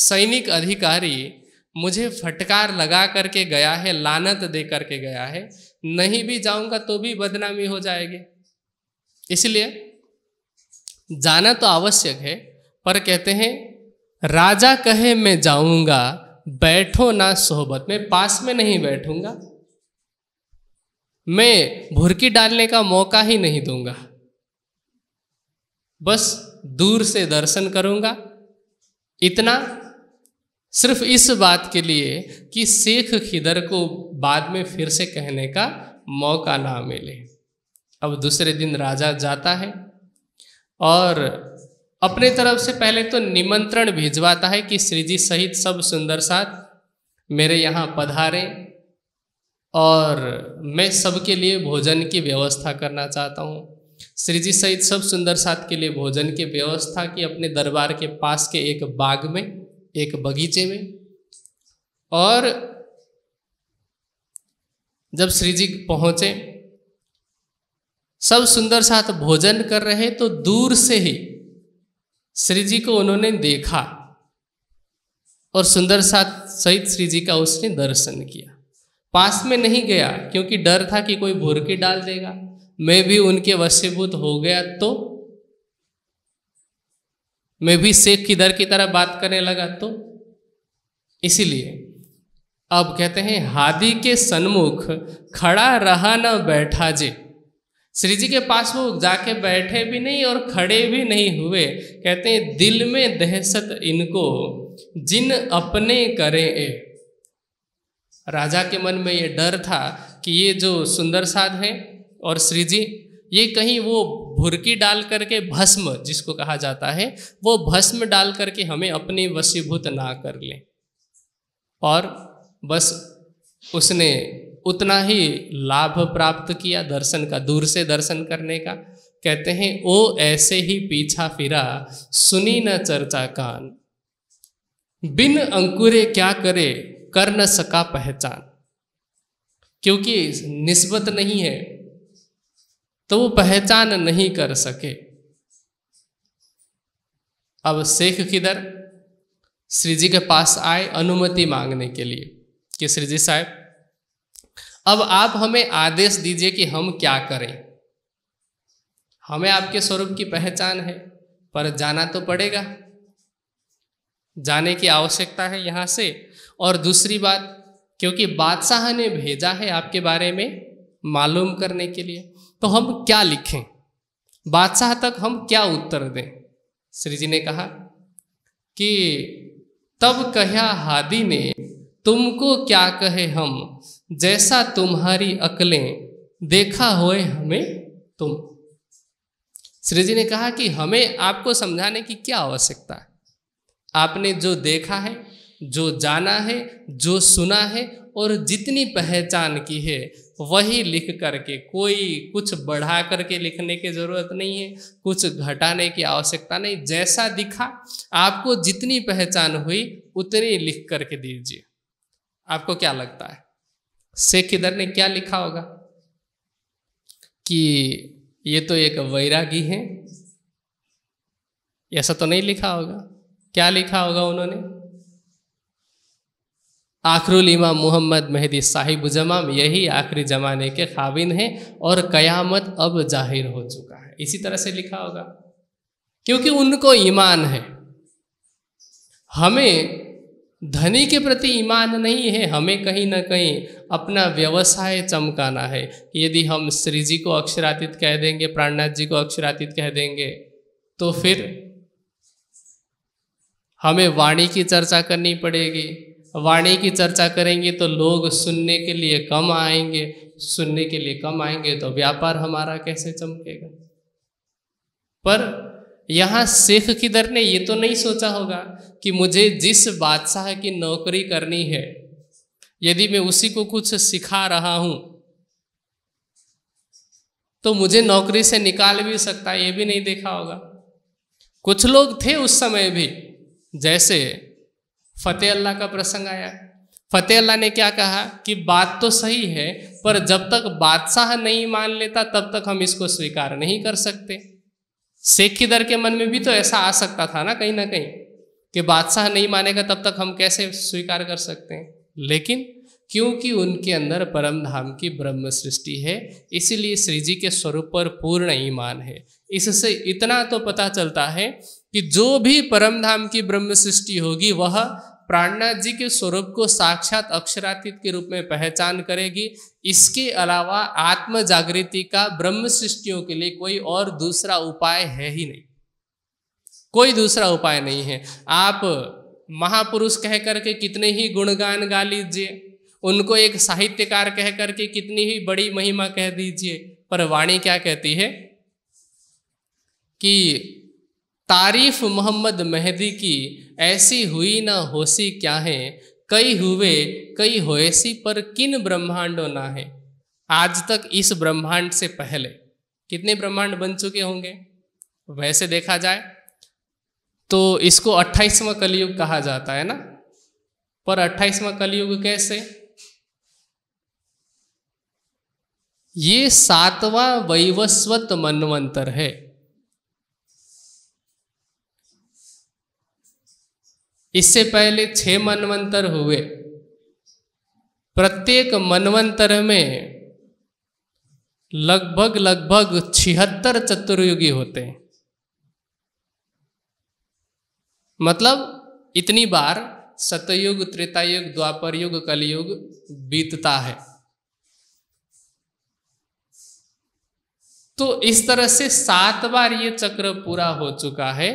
सैनिक अधिकारी मुझे फटकार लगा करके गया है लानत दे करके गया है नहीं भी जाऊंगा तो भी बदनामी हो जाएगी इसलिए जाना तो आवश्यक है पर कहते हैं राजा कहे मैं जाऊंगा बैठो ना सोहबत में पास में नहीं बैठूंगा मैं भुरकी डालने का मौका ही नहीं दूंगा बस दूर से दर्शन करूंगा इतना सिर्फ इस बात के लिए कि शेख खिदर को बाद में फिर से कहने का मौका ना मिले अब दूसरे दिन राजा जाता है और अपने तरफ से पहले तो निमंत्रण भिजवाता है कि श्रीजी सहित सब सुंदर साथ मेरे यहाँ पधारें और मैं सबके लिए भोजन की व्यवस्था करना चाहता हूँ श्रीजी सहित सब सुंदर साथ के लिए भोजन की व्यवस्था की अपने दरबार के पास के एक बाग में एक बगीचे में और जब श्री जी पहुंचे सब सुंदर साथ भोजन कर रहे तो दूर से ही श्री जी को उन्होंने देखा और सुंदर साथ सहित श्री जी का उसने दर्शन किया पास में नहीं गया क्योंकि डर था कि कोई भोरकी डाल देगा मैं भी उनके वशीभूत हो गया तो मैं भी शेख की दर की तरह बात करने लगा तो इसीलिए अब कहते हैं हादी के सन्मुख खड़ा रहा न बैठा जे श्री जी के पास वो जाके बैठे भी नहीं और खड़े भी नहीं हुए कहते हैं दिल में दहशत इनको जिन अपने करें ए राजा के मन में ये डर था कि ये जो सुंदर साध है और श्री जी ये कहीं वो भुरकी डाल करके भस्म जिसको कहा जाता है वो भस्म डाल करके हमें अपने वशीभूत ना कर लें और बस उसने उतना ही लाभ प्राप्त किया दर्शन का दूर से दर्शन करने का कहते हैं ओ ऐसे ही पीछा फिरा सुनी न चर्चा कान बिन अंकुरे क्या करे कर न सका पहचान क्योंकि निस्बत नहीं है तो वो पहचान नहीं कर सके अब शेख किधर श्री जी के पास आए अनुमति मांगने के लिए कि श्री जी साहब अब आप हमें आदेश दीजिए कि हम क्या करें हमें आपके स्वरूप की पहचान है पर जाना तो पड़ेगा जाने की आवश्यकता है यहाँ से और दूसरी बात क्योंकि बादशाह ने भेजा है आपके बारे में मालूम करने के लिए तो हम क्या लिखें बादशाह तक हम क्या उत्तर दें श्री जी ने कहा कि तब कहा हादी ने तुमको क्या कहे हम जैसा तुम्हारी अकलें देखा होए हमें तुम श्री जी ने कहा कि हमें आपको समझाने की क्या आवश्यकता है आपने जो देखा है जो जाना है जो सुना है और जितनी पहचान की है वही लिख करके कोई कुछ बढ़ा करके लिखने की ज़रूरत नहीं है कुछ घटाने की आवश्यकता नहीं जैसा दिखा आपको जितनी पहचान हुई उतनी लिख करके दीजिए आपको क्या लगता है शेख इधर ने क्या लिखा होगा कि ये तो एक वैरागी है ऐसा तो नहीं लिखा होगा क्या लिखा होगा उन्होंने आखरुल इमाम मोहम्मद मेहदी साहिब जमाम यही आखिरी ज़माने के खाबिन हैं और कयामत अब जाहिर हो चुका है इसी तरह से लिखा होगा क्योंकि उनको ईमान है हमें धनी के प्रति ईमान नहीं है हमें कहीं ना कहीं अपना व्यवसाय चमकाना है यदि हम श्री जी को अक्षरातीत कह देंगे प्राणनाथ जी को अक्षरातीत कह देंगे तो फिर हमें वाणी की चर्चा करनी पड़ेगी वाणी की चर्चा करेंगे तो लोग सुनने के लिए कम आएंगे सुनने के लिए कम आएंगे तो व्यापार हमारा कैसे चमकेगा पर यहाँ शेख किधर ने ये तो नहीं सोचा होगा कि मुझे जिस बादशाह की नौकरी करनी है यदि मैं उसी को कुछ सिखा रहा हूं तो मुझे नौकरी से निकाल भी सकता है ये भी नहीं देखा होगा कुछ लोग थे उस समय भी जैसे फतेह अल्लाह का प्रसंग आया फतेह अल्लाह ने क्या कहा कि बात तो सही है पर जब तक बादशाह नहीं मान लेता तब तक हम इसको स्वीकार नहीं कर सकते शेख दर के मन में भी तो ऐसा आ सकता था ना कहीं ना कहीं कि बादशाह नहीं मानेगा तब तक हम कैसे स्वीकार कर सकते हैं लेकिन क्योंकि उनके अंदर परम धाम की ब्रह्म सृष्टि है इसीलिए श्री जी के स्वरूप पर पूर्ण ईमान है इससे इतना तो पता चलता है कि जो भी परमधाम की ब्रह्म सृष्टि होगी वह प्राणनाथ जी के स्वरूप को साक्षात अक्षरातीत के रूप में पहचान करेगी इसके अलावा आत्म जागृति का ब्रह्म सृष्टियों के लिए कोई और दूसरा उपाय है ही नहीं कोई दूसरा उपाय नहीं है आप महापुरुष कह करके कितने ही गुणगान गा लीजिए उनको एक साहित्यकार कह करके कितनी ही बड़ी महिमा कह दीजिए पर वाणी क्या कहती है कि तारीफ मोहम्मद मेहदी की ऐसी हुई ना होसी क्या है कई हुए कई होएसी पर किन ब्रह्मांडों ना है आज तक इस ब्रह्मांड से पहले कितने ब्रह्मांड बन चुके होंगे वैसे देखा जाए तो इसको अट्ठाईसवा कलयुग कहा जाता है ना पर अट्ठाईसवां कलयुग कैसे ये सातवां वैवस्वत मनवंतर है इससे पहले छह मनवंतर हुए प्रत्येक मनवंतर में लगभग लगभग छिहत्तर चतुर्युगी होते हैं मतलब इतनी बार सतयुग त्रेतायुग द्वापर युग कलयुग बीतता है तो इस तरह से सात बार ये चक्र पूरा हो चुका है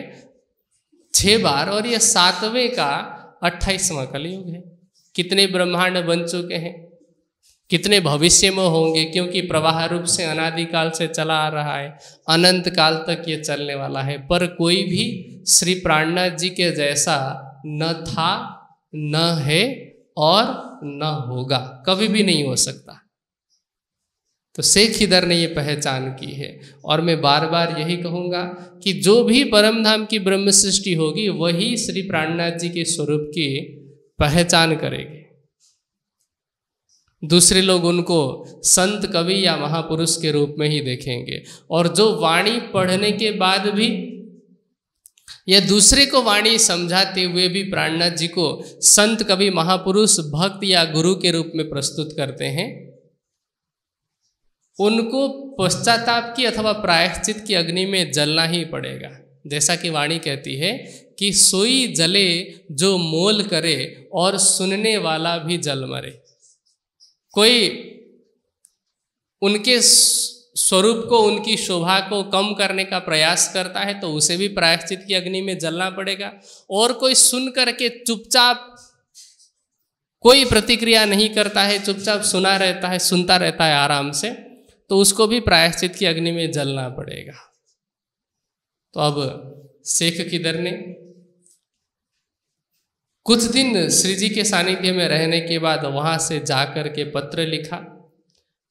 छः बार और यह सातवें का कल कलयुग है कितने ब्रह्मांड बन चुके हैं कितने भविष्य में होंगे क्योंकि प्रवाह रूप से अनादिकाल से चला आ रहा है अनंत काल तक ये चलने वाला है पर कोई भी श्री प्राणनाथ जी के जैसा न था न है और न होगा कभी भी नहीं हो सकता तो शेख इधर ने ये पहचान की है और मैं बार बार यही कहूँगा कि जो भी परम धाम की ब्रह्म सृष्टि होगी वही श्री प्राणनाथ जी के स्वरूप की पहचान करेगी दूसरे लोग उनको संत कवि या महापुरुष के रूप में ही देखेंगे और जो वाणी पढ़ने के बाद भी या दूसरे को वाणी समझाते हुए भी प्राणनाथ जी को संत कवि महापुरुष भक्त या गुरु के रूप में प्रस्तुत करते हैं उनको पश्चाताप की अथवा प्रायश्चित की अग्नि में जलना ही पड़ेगा जैसा कि वाणी कहती है कि सोई जले जो मोल करे और सुनने वाला भी जल मरे कोई उनके स्वरूप को उनकी शोभा को कम करने का प्रयास करता है तो उसे भी प्रायश्चित की अग्नि में जलना पड़ेगा और कोई सुन करके चुपचाप कोई प्रतिक्रिया नहीं करता है चुपचाप सुना रहता है सुनता रहता है आराम से तो उसको भी प्रायश्चित की अग्नि में जलना पड़ेगा तो अब शेख किधर ने कुछ दिन श्री जी के सानिध्य में रहने के बाद वहां से जाकर के पत्र लिखा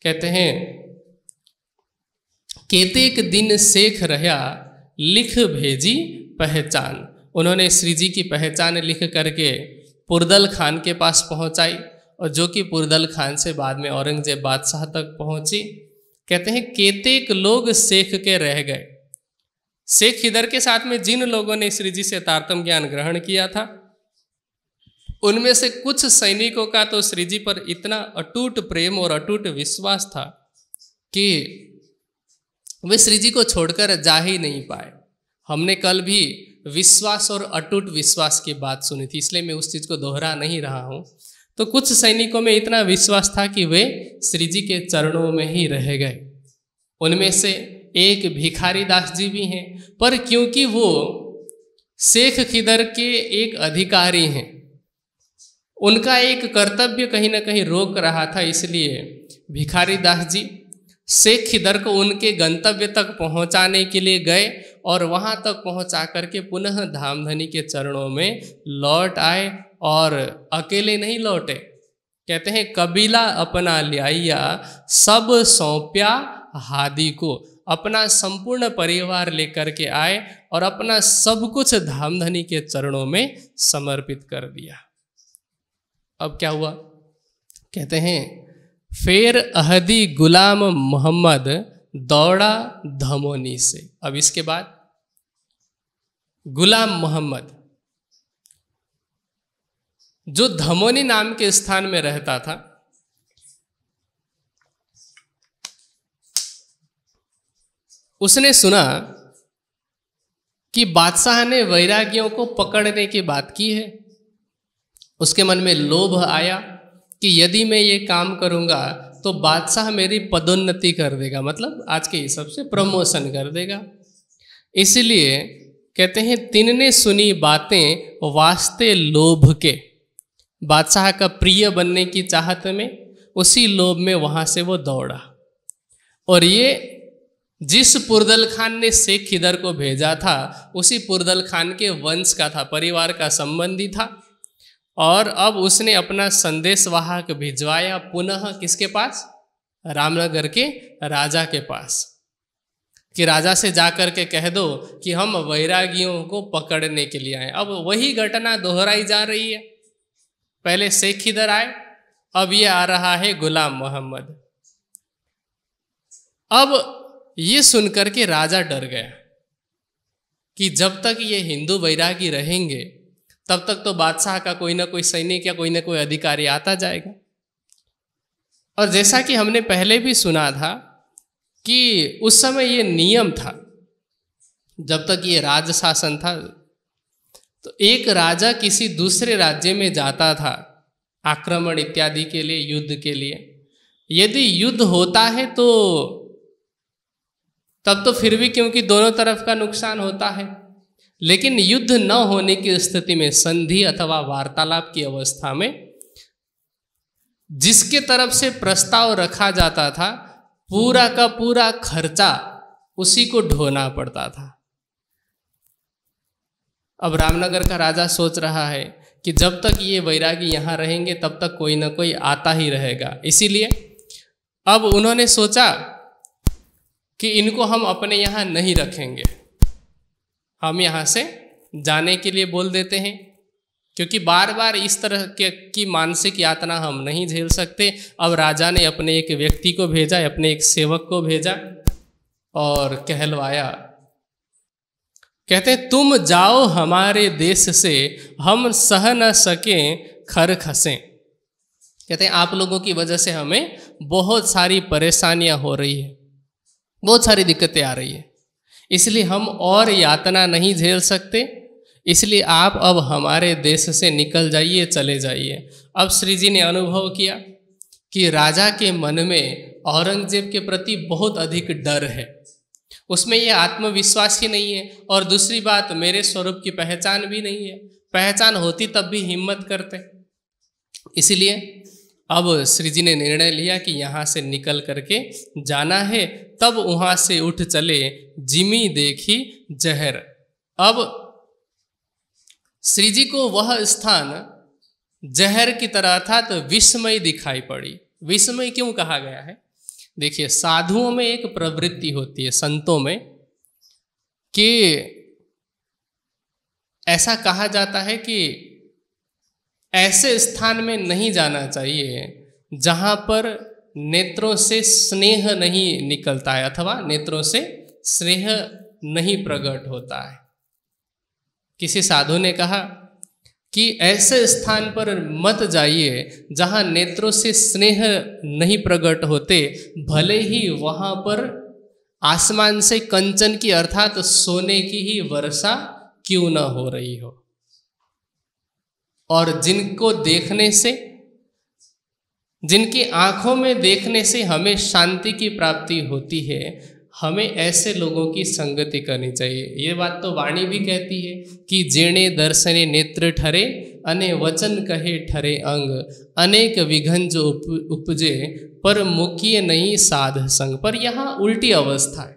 कहते हैं केतेक दिन शेख रहया लिख भेजी पहचान उन्होंने श्री जी की पहचान लिख करके पुरदल खान के पास पहुंचाई और जो कि पुरदल खान से बाद में औरंगजेब बादशाह तक पहुंची कहते हैं केतेक लोग शेख के रह गए शेख हिदर के साथ में जिन लोगों ने श्रीजी से तारतम ज्ञान ग्रहण किया था उनमें से कुछ सैनिकों का तो श्रीजी पर इतना अटूट प्रेम और अटूट विश्वास था कि वे श्रीजी को छोड़कर जा ही नहीं पाए हमने कल भी विश्वास और अटूट विश्वास की बात सुनी थी इसलिए मैं उस चीज़ को दोहरा नहीं रहा हूं तो कुछ सैनिकों में इतना विश्वास था कि वे श्री जी के चरणों में ही रह गए उनमें से एक भिखारी दास जी भी हैं पर क्योंकि वो शेख खिदर के एक अधिकारी हैं उनका एक कर्तव्य कहीं ना कहीं रोक रहा था इसलिए भिखारी दास जी शेख खिदर को उनके गंतव्य तक पहुंचाने के लिए गए और वहां तक पहुंचा करके पुनः धामधनी के चरणों में लौट आए और अकेले नहीं लौटे कहते हैं कबीला अपना लिया सब सौंपया हादी को अपना संपूर्ण परिवार लेकर के आए और अपना सब कुछ धामधनी के चरणों में समर्पित कर दिया अब क्या हुआ कहते हैं फेर अहदी गुलाम मोहम्मद दौड़ा धमोनी से अब इसके बाद गुलाम मोहम्मद जो धमोनी नाम के स्थान में रहता था उसने सुना कि बादशाह ने वैरागियों को पकड़ने की बात की है उसके मन में लोभ आया कि यदि मैं ये काम करूंगा तो बादशाह मेरी पदोन्नति कर देगा मतलब आज के हिसाब से प्रमोशन कर देगा इसलिए कहते हैं तिन ने सुनी बातें वास्ते लोभ के बादशाह का प्रिय बनने की चाहत में उसी लोभ में वहाँ से वो दौड़ा और ये जिस पुरदल खान ने शेख खिदर को भेजा था उसी पुरदल खान के वंश का था परिवार का संबंधी था और अब उसने अपना संदेश वाहक भिजवाया पुनः किसके पास रामनगर के राजा के पास कि राजा से जाकर के कह दो कि हम वैरागियों को पकड़ने के लिए आए अब वही घटना दोहराई जा रही है पहले शेख इधर आए अब ये आ रहा है गुलाम मोहम्मद अब ये सुनकर के राजा डर गया कि जब तक ये हिंदू बैरागी रहेंगे तब तक तो बादशाह का कोई ना कोई सैनिक या कोई ना कोई अधिकारी आता जाएगा और जैसा कि हमने पहले भी सुना था कि उस समय ये नियम था जब तक ये राज शासन था तो एक राजा किसी दूसरे राज्य में जाता था आक्रमण इत्यादि के लिए युद्ध के लिए यदि युद्ध होता है तो तब तो फिर भी क्योंकि दोनों तरफ का नुकसान होता है लेकिन युद्ध न होने की स्थिति में संधि अथवा वार्तालाप की अवस्था में जिसके तरफ से प्रस्ताव रखा जाता था पूरा का पूरा खर्चा उसी को ढोना पड़ता था अब रामनगर का राजा सोच रहा है कि जब तक ये वैरागी यहाँ रहेंगे तब तक कोई ना कोई आता ही रहेगा इसीलिए अब उन्होंने सोचा कि इनको हम अपने यहाँ नहीं रखेंगे हम यहाँ से जाने के लिए बोल देते हैं क्योंकि बार बार इस तरह के की मानसिक यातना हम नहीं झेल सकते अब राजा ने अपने एक व्यक्ति को भेजा अपने एक सेवक को भेजा और कहलवाया कहते तुम जाओ हमारे देश से हम सह न सकें खर खसें कहते आप लोगों की वजह से हमें बहुत सारी परेशानियां हो रही है बहुत सारी दिक्कतें आ रही है इसलिए हम और यातना नहीं झेल सकते इसलिए आप अब हमारे देश से निकल जाइए चले जाइए अब श्री जी ने अनुभव किया कि राजा के मन में औरंगजेब के प्रति बहुत अधिक डर है उसमें ये आत्मविश्वास ही नहीं है और दूसरी बात मेरे स्वरूप की पहचान भी नहीं है पहचान होती तब भी हिम्मत करते इसलिए अब श्री जी ने निर्णय लिया कि यहाँ से निकल करके जाना है तब वहाँ से उठ चले जिमी देखी जहर अब श्री जी को वह स्थान जहर की तरह था तो विस्मय दिखाई पड़ी विस्मय क्यों कहा गया है देखिए साधुओं में एक प्रवृत्ति होती है संतों में कि ऐसा कहा जाता है कि ऐसे स्थान में नहीं जाना चाहिए जहां पर नेत्रों से स्नेह नहीं निकलता है अथवा नेत्रों से स्नेह नहीं प्रकट होता है किसी साधु ने कहा कि ऐसे स्थान पर मत जाइए जहाँ नेत्रों से स्नेह नहीं प्रकट होते भले ही वहाँ पर आसमान से कंचन की अर्थात तो सोने की ही वर्षा क्यों ना हो रही हो और जिनको देखने से जिनकी आंखों में देखने से हमें शांति की प्राप्ति होती है हमें ऐसे लोगों की संगति करनी चाहिए ये बात तो वाणी भी कहती है कि जेणे दर्शने नेत्र ठरे अने वचन कहे ठरे अंग अनेक विघन जो उप, उपजे पर मुख्य नहीं साध संग पर यहाँ उल्टी अवस्था है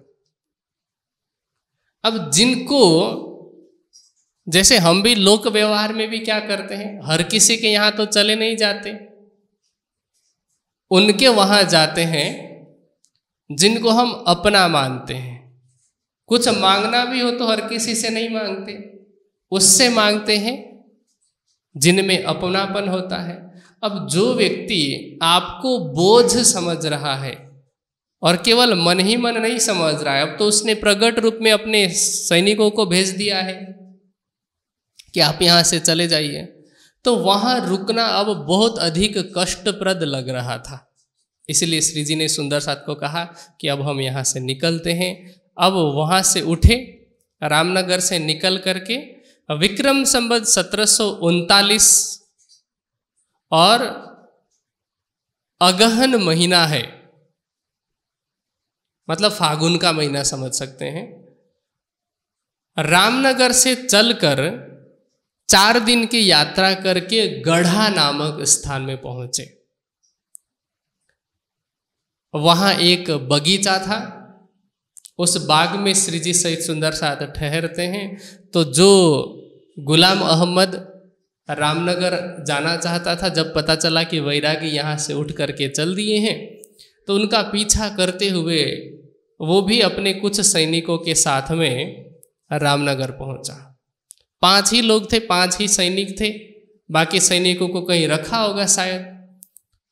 अब जिनको जैसे हम भी लोक व्यवहार में भी क्या करते हैं हर किसी के यहाँ तो चले नहीं जाते उनके वहां जाते हैं जिनको हम अपना मानते हैं कुछ मांगना भी हो तो हर किसी से नहीं मांगते उससे मांगते हैं जिनमें अपनापन होता है अब जो व्यक्ति आपको बोझ समझ रहा है और केवल मन ही मन नहीं समझ रहा है अब तो उसने प्रगट रूप में अपने सैनिकों को भेज दिया है कि आप यहाँ से चले जाइए तो वहाँ रुकना अब बहुत अधिक कष्टप्रद लग रहा था इसलिए श्री जी ने सुंदर साथ को कहा कि अब हम यहाँ से निकलते हैं अब वहाँ से उठे रामनगर से निकल करके विक्रम संबद्ध सत्रह और अगहन महीना है मतलब फागुन का महीना समझ सकते हैं रामनगर से चलकर चार दिन की यात्रा करके गढ़ा नामक स्थान में पहुंचे वहाँ एक बगीचा था उस बाग में श्री जी सईद सुंदर साथ ठहरते हैं तो जो गुलाम अहमद रामनगर जाना चाहता था जब पता चला कि वैरागी यहाँ से उठ करके चल दिए हैं तो उनका पीछा करते हुए वो भी अपने कुछ सैनिकों के साथ में रामनगर पहुँचा पांच ही लोग थे पांच ही सैनिक थे बाकी सैनिकों को कहीं रखा होगा शायद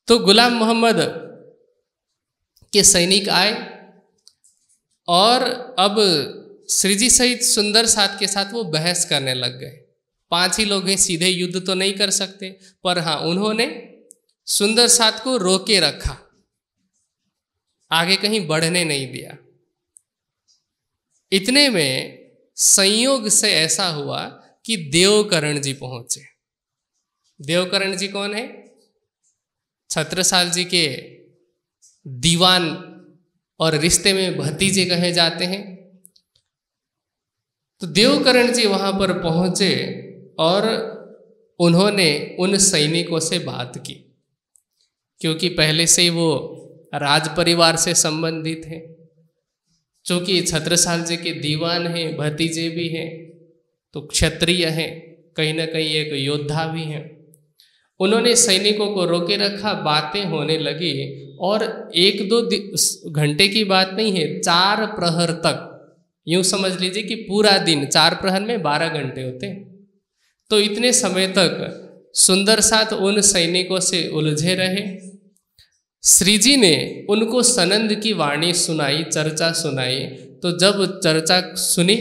तो गुलाम मोहम्मद के सैनिक आए और अब श्रीजी सहित सुंदर साथ के साथ वो बहस करने लग गए पांच ही लोग हैं सीधे युद्ध तो नहीं कर सकते पर हाँ उन्होंने सुंदर साथ को रोके रखा आगे कहीं बढ़ने नहीं दिया इतने में संयोग से ऐसा हुआ कि देवकरण जी पहुंचे देवकरण जी कौन है छत्रसाल जी के दीवान और रिश्ते में भतीजे कहे जाते हैं तो देवकरण जी वहां पर पहुंचे और उन्होंने उन सैनिकों से बात की क्योंकि पहले से ही वो राज परिवार से संबंधित हैं चूंकि छत्रसाल जी के दीवान हैं भतीजे भी हैं तो क्षत्रिय हैं कहीं ना कहीं एक योद्धा भी हैं उन्होंने सैनिकों को रोके रखा बातें होने लगी और एक दो घंटे की बात नहीं है चार प्रहर तक यूं समझ लीजिए कि पूरा दिन चार प्रहर में बारह घंटे होते तो इतने समय तक सुंदर साथ उन सैनिकों से उलझे रहे श्री जी ने उनको सनंद की वाणी सुनाई चर्चा सुनाई तो जब चर्चा सुनी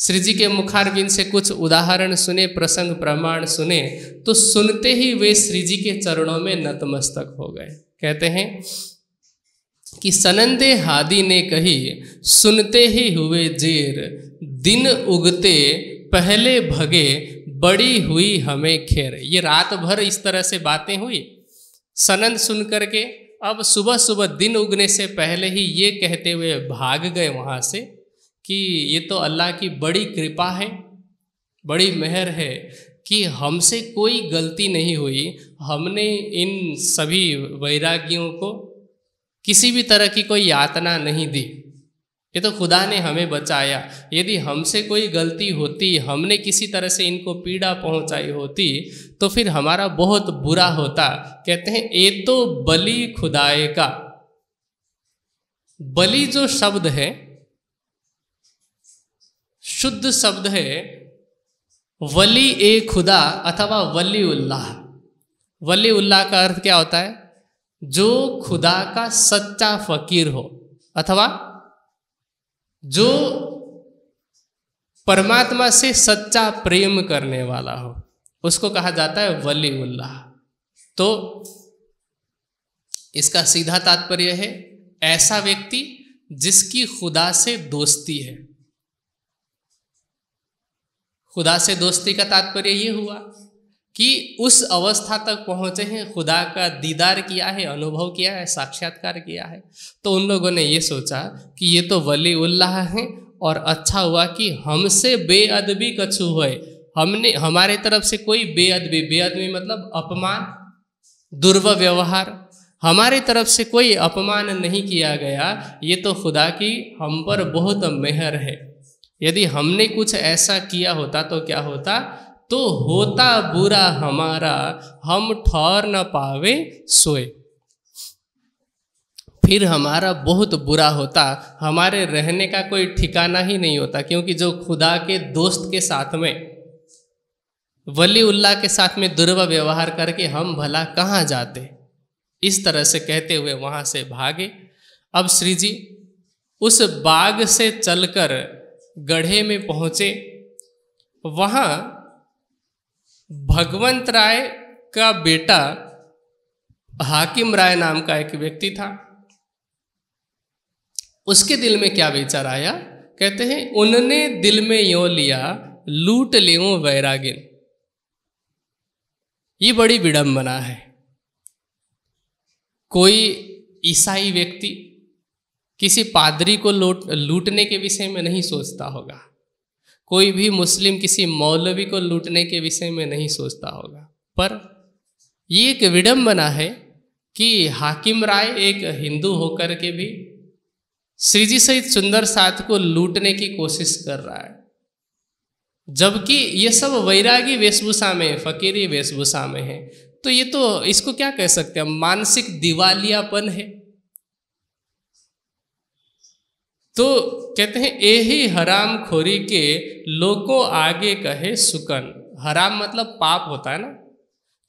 श्री जी के मुखारबिन से कुछ उदाहरण सुने प्रसंग प्रमाण सुने तो सुनते ही वे श्री जी के चरणों में नतमस्तक हो गए कहते हैं कि सनंदे हादी ने कही सुनते ही हुए जेर दिन उगते पहले भगे बड़ी हुई हमें खेर ये रात भर इस तरह से बातें हुई सनंद सुन करके अब सुबह सुबह दिन उगने से पहले ही ये कहते हुए भाग गए वहां से कि ये तो अल्लाह की बड़ी कृपा है बड़ी मेहर है कि हमसे कोई गलती नहीं हुई हमने इन सभी वैरागियों को किसी भी तरह की कोई यातना नहीं दी ये तो खुदा ने हमें बचाया यदि हमसे कोई गलती होती हमने किसी तरह से इनको पीड़ा पहुंचाई होती तो फिर हमारा बहुत बुरा होता कहते हैं ये तो बलि खुदाए का बलि जो शब्द है शुद्ध शब्द है वली ए खुदा अथवा वली उल्लाह वली उल्लाह का अर्थ क्या होता है जो खुदा का सच्चा फकीर हो अथवा जो परमात्मा से सच्चा प्रेम करने वाला हो उसको कहा जाता है वली उल्लाह तो इसका सीधा तात्पर्य है ऐसा व्यक्ति जिसकी खुदा से दोस्ती है खुदा से दोस्ती का तात्पर्य ये हुआ कि उस अवस्था तक पहुँचे हैं खुदा का दीदार किया है अनुभव किया है साक्षात्कार किया है तो उन लोगों ने ये सोचा कि ये तो वली उल्लाह हैं और अच्छा हुआ कि हमसे बेअदबी कछु हुए हमने हमारे तरफ से कोई बेअदबी बेअदबी मतलब अपमान दुर्व्यवहार हमारे तरफ से कोई अपमान नहीं किया गया ये तो खुदा की हम पर बहुत मेहर है यदि हमने कुछ ऐसा किया होता तो क्या होता तो होता बुरा हमारा हम ठहर न पावे सोए फिर हमारा बहुत बुरा होता हमारे रहने का कोई ठिकाना ही नहीं होता क्योंकि जो खुदा के दोस्त के साथ में वली उल्लाह के साथ में व्यवहार करके हम भला कहाँ जाते इस तरह से कहते हुए वहाँ से भागे अब श्री जी उस बाग से चलकर गढ़े में पहुँचे वहाँ भगवंत राय का बेटा हाकिम राय नाम का एक व्यक्ति था उसके दिल में क्या विचार आया कहते हैं उनने दिल में यो लिया लूट लेऊं वैरागिन ये बड़ी विडंबना है कोई ईसाई व्यक्ति किसी पादरी को लूट लूटने के विषय में नहीं सोचता होगा कोई भी मुस्लिम किसी मौलवी को लूटने के विषय में नहीं सोचता होगा पर ये एक विडम्बना है कि हाकिम राय एक हिंदू होकर के भी श्रीजी सहित सुंदर साथ को लूटने की कोशिश कर रहा है जबकि ये सब वैरागी वेशभूषा में फकीरी वेशभूषा में है तो ये तो इसको क्या कह सकते हैं मानसिक दिवालियापन है तो कहते हैं यही हराम खोरी के लोगों आगे कहे सुकन हराम मतलब पाप होता है ना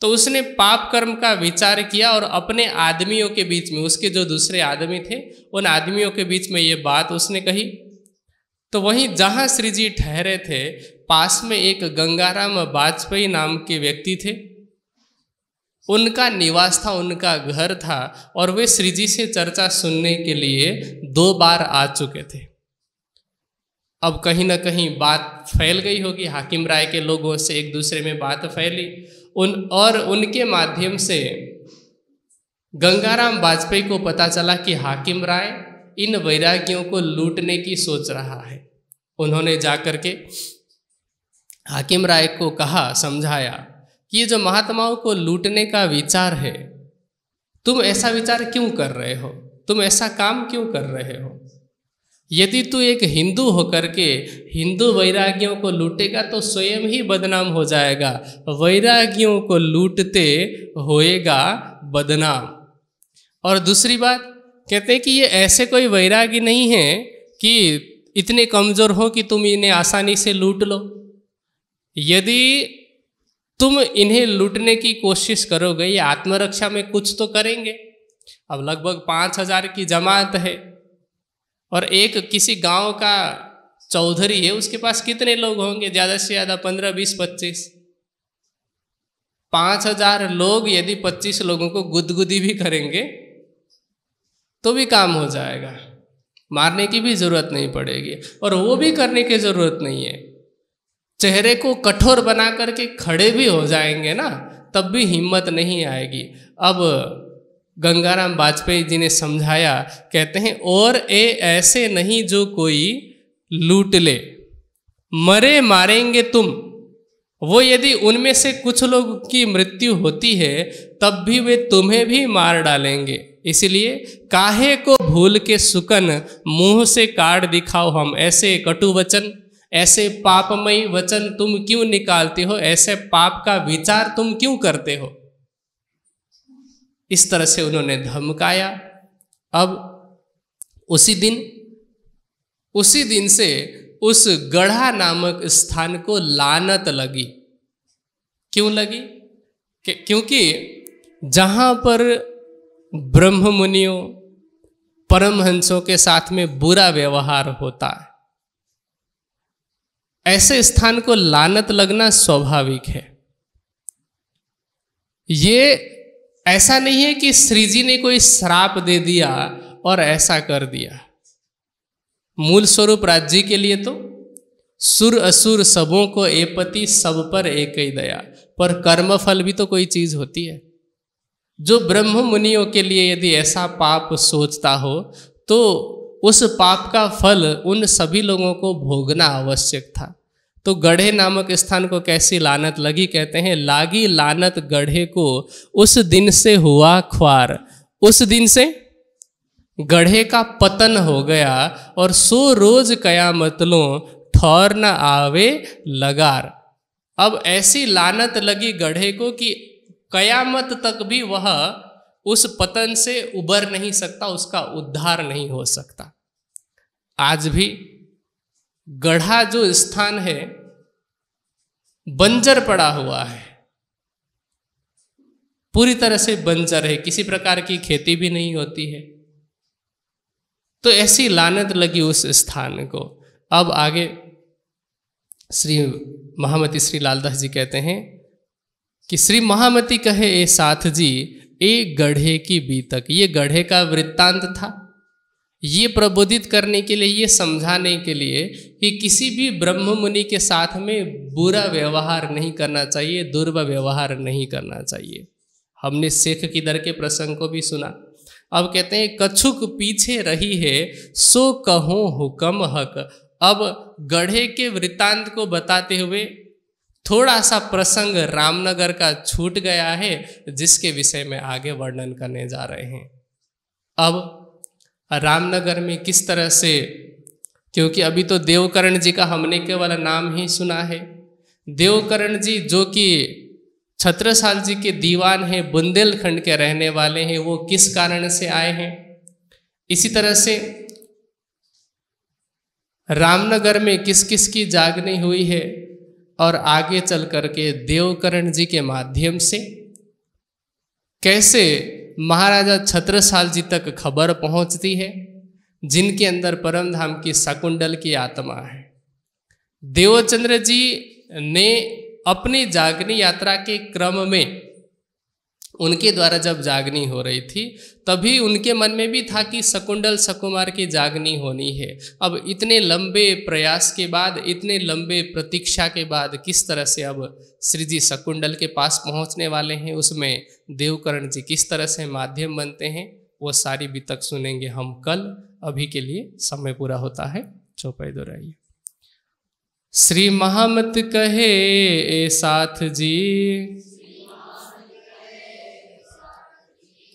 तो उसने पाप कर्म का विचार किया और अपने आदमियों के बीच में उसके जो दूसरे आदमी थे उन आदमियों के बीच में ये बात उसने कही तो वहीं जहाँ श्री जी ठहरे थे पास में एक गंगाराम वाजपेयी नाम के व्यक्ति थे उनका निवास था उनका घर था और वे श्री जी से चर्चा सुनने के लिए दो बार आ चुके थे अब कहीं ना कहीं बात फैल गई होगी हाकिम राय के लोगों से एक दूसरे में बात फैली उन और उनके माध्यम से गंगाराम वाजपेयी को पता चला कि हाकिम राय इन वैरागियों को लूटने की सोच रहा है उन्होंने जाकर के हाकिम राय को कहा समझाया ये जो महात्माओं को लूटने का विचार है तुम ऐसा विचार क्यों कर रहे हो तुम ऐसा काम क्यों कर रहे हो यदि तू एक हिंदू होकर के हिंदू वैरागियों को लूटेगा तो स्वयं ही बदनाम हो जाएगा वैरागियों को लूटते होएगा बदनाम और दूसरी बात कहते हैं कि ये ऐसे कोई वैरागी नहीं है कि इतने कमज़ोर हो कि तुम इन्हें आसानी से लूट लो यदि तुम इन्हें लूटने की कोशिश करोगे ये आत्मरक्षा में कुछ तो करेंगे अब लगभग पाँच हजार की जमात है और एक किसी गांव का चौधरी है उसके पास कितने लोग होंगे ज़्यादा से ज़्यादा पंद्रह बीस पच्चीस पाँच हजार लोग यदि पच्चीस लोगों को गुदगुदी भी करेंगे तो भी काम हो जाएगा मारने की भी ज़रूरत नहीं पड़ेगी और वो भी करने की ज़रूरत नहीं है चेहरे को कठोर बना करके खड़े भी हो जाएंगे ना तब भी हिम्मत नहीं आएगी अब गंगाराम वाजपेयी जी ने समझाया कहते हैं और ए ऐसे नहीं जो कोई लूट ले मरे मारेंगे तुम वो यदि उनमें से कुछ लोग की मृत्यु होती है तब भी वे तुम्हें भी मार डालेंगे इसलिए काहे को भूल के सुकन मुंह से काट दिखाओ हम ऐसे कटु वचन ऐसे पापमयी वचन तुम क्यों निकालते हो ऐसे पाप का विचार तुम क्यों करते हो इस तरह से उन्होंने धमकाया अब उसी दिन उसी दिन से उस गढ़ा नामक स्थान को लानत लगी क्यों लगी क्योंकि जहां पर ब्रह्म मुनियों परमहंसों के साथ में बुरा व्यवहार होता है ऐसे स्थान को लानत लगना स्वाभाविक है ये ऐसा नहीं है कि श्रीजी ने कोई श्राप दे दिया और ऐसा कर दिया मूल स्वरूप राज्य के लिए तो सुर असुर सबों को ए पति सब पर एक ही दया पर कर्म फल भी तो कोई चीज होती है जो ब्रह्म मुनियों के लिए यदि ऐसा पाप सोचता हो तो उस पाप का फल उन सभी लोगों को भोगना आवश्यक था तो गढ़े नामक स्थान को कैसी लानत लगी कहते हैं लागी लानत गढ़े को उस दिन से हुआ ख्वार उस दिन से गढ़े का पतन हो गया और सो रोज मतलो ठौर न आवे लगार अब ऐसी लानत लगी गढ़े को कि कयामत तक भी वह उस पतन से उबर नहीं सकता उसका उद्धार नहीं हो सकता आज भी गढ़ा जो स्थान है बंजर पड़ा हुआ है पूरी तरह से बंजर है किसी प्रकार की खेती भी नहीं होती है तो ऐसी लानत लगी उस स्थान को अब आगे श्री महामती श्री लालदास जी कहते हैं कि श्री महामती कहे ए साथ जी एक गढ़े की बीतक ये गढ़े का वृत्तांत था ये प्रबोधित करने के लिए ये समझाने के लिए कि किसी भी ब्रह्म मुनि के साथ में बुरा व्यवहार नहीं करना चाहिए दुर्व्यवहार नहीं करना चाहिए हमने शेख की दर के प्रसंग को भी सुना अब कहते हैं कछुक पीछे रही है सो कहो हुक्म हक अब गढ़े के वृत्तांत को बताते हुए थोड़ा सा प्रसंग रामनगर का छूट गया है जिसके विषय में आगे वर्णन करने जा रहे हैं अब रामनगर में किस तरह से क्योंकि अभी तो देवकरण जी का हमने केवल नाम ही सुना है देवकरण जी जो कि छत्रसाल जी के दीवान हैं बुंदेलखंड के रहने वाले हैं वो किस कारण से आए हैं इसी तरह से रामनगर में किस किस की जागनी हुई है और आगे चल करके देवकरण जी के माध्यम से कैसे महाराजा छत्रसाल जी तक खबर पहुंचती है जिनके अंदर परम धाम की शकुंडल की आत्मा है देवचंद्र जी ने अपनी जागनी यात्रा के क्रम में उनके द्वारा जब जागनी हो रही थी तभी उनके मन में भी था कि शकुंडल सकुमार की जागनी होनी है अब इतने लंबे प्रयास के बाद इतने लंबे प्रतीक्षा के बाद किस तरह से अब श्री जी शकुंडल के पास पहुंचने वाले हैं उसमें देवकरण जी किस तरह से माध्यम बनते हैं वो सारी भी तक सुनेंगे हम कल अभी के लिए समय पूरा होता है चौपाई दोहराइए श्री महामत कहे साथ जी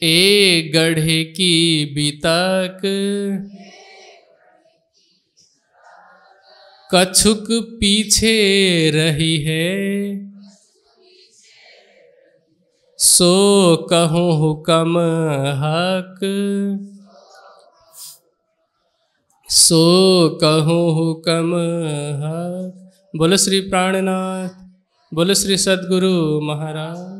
ए गढ़े की बीतक कछुक पीछे रही है सो कहो हुकम हक सो कहो हुकम हक बोलो श्री प्राणनाथ बोलो श्री सदगुरु महाराज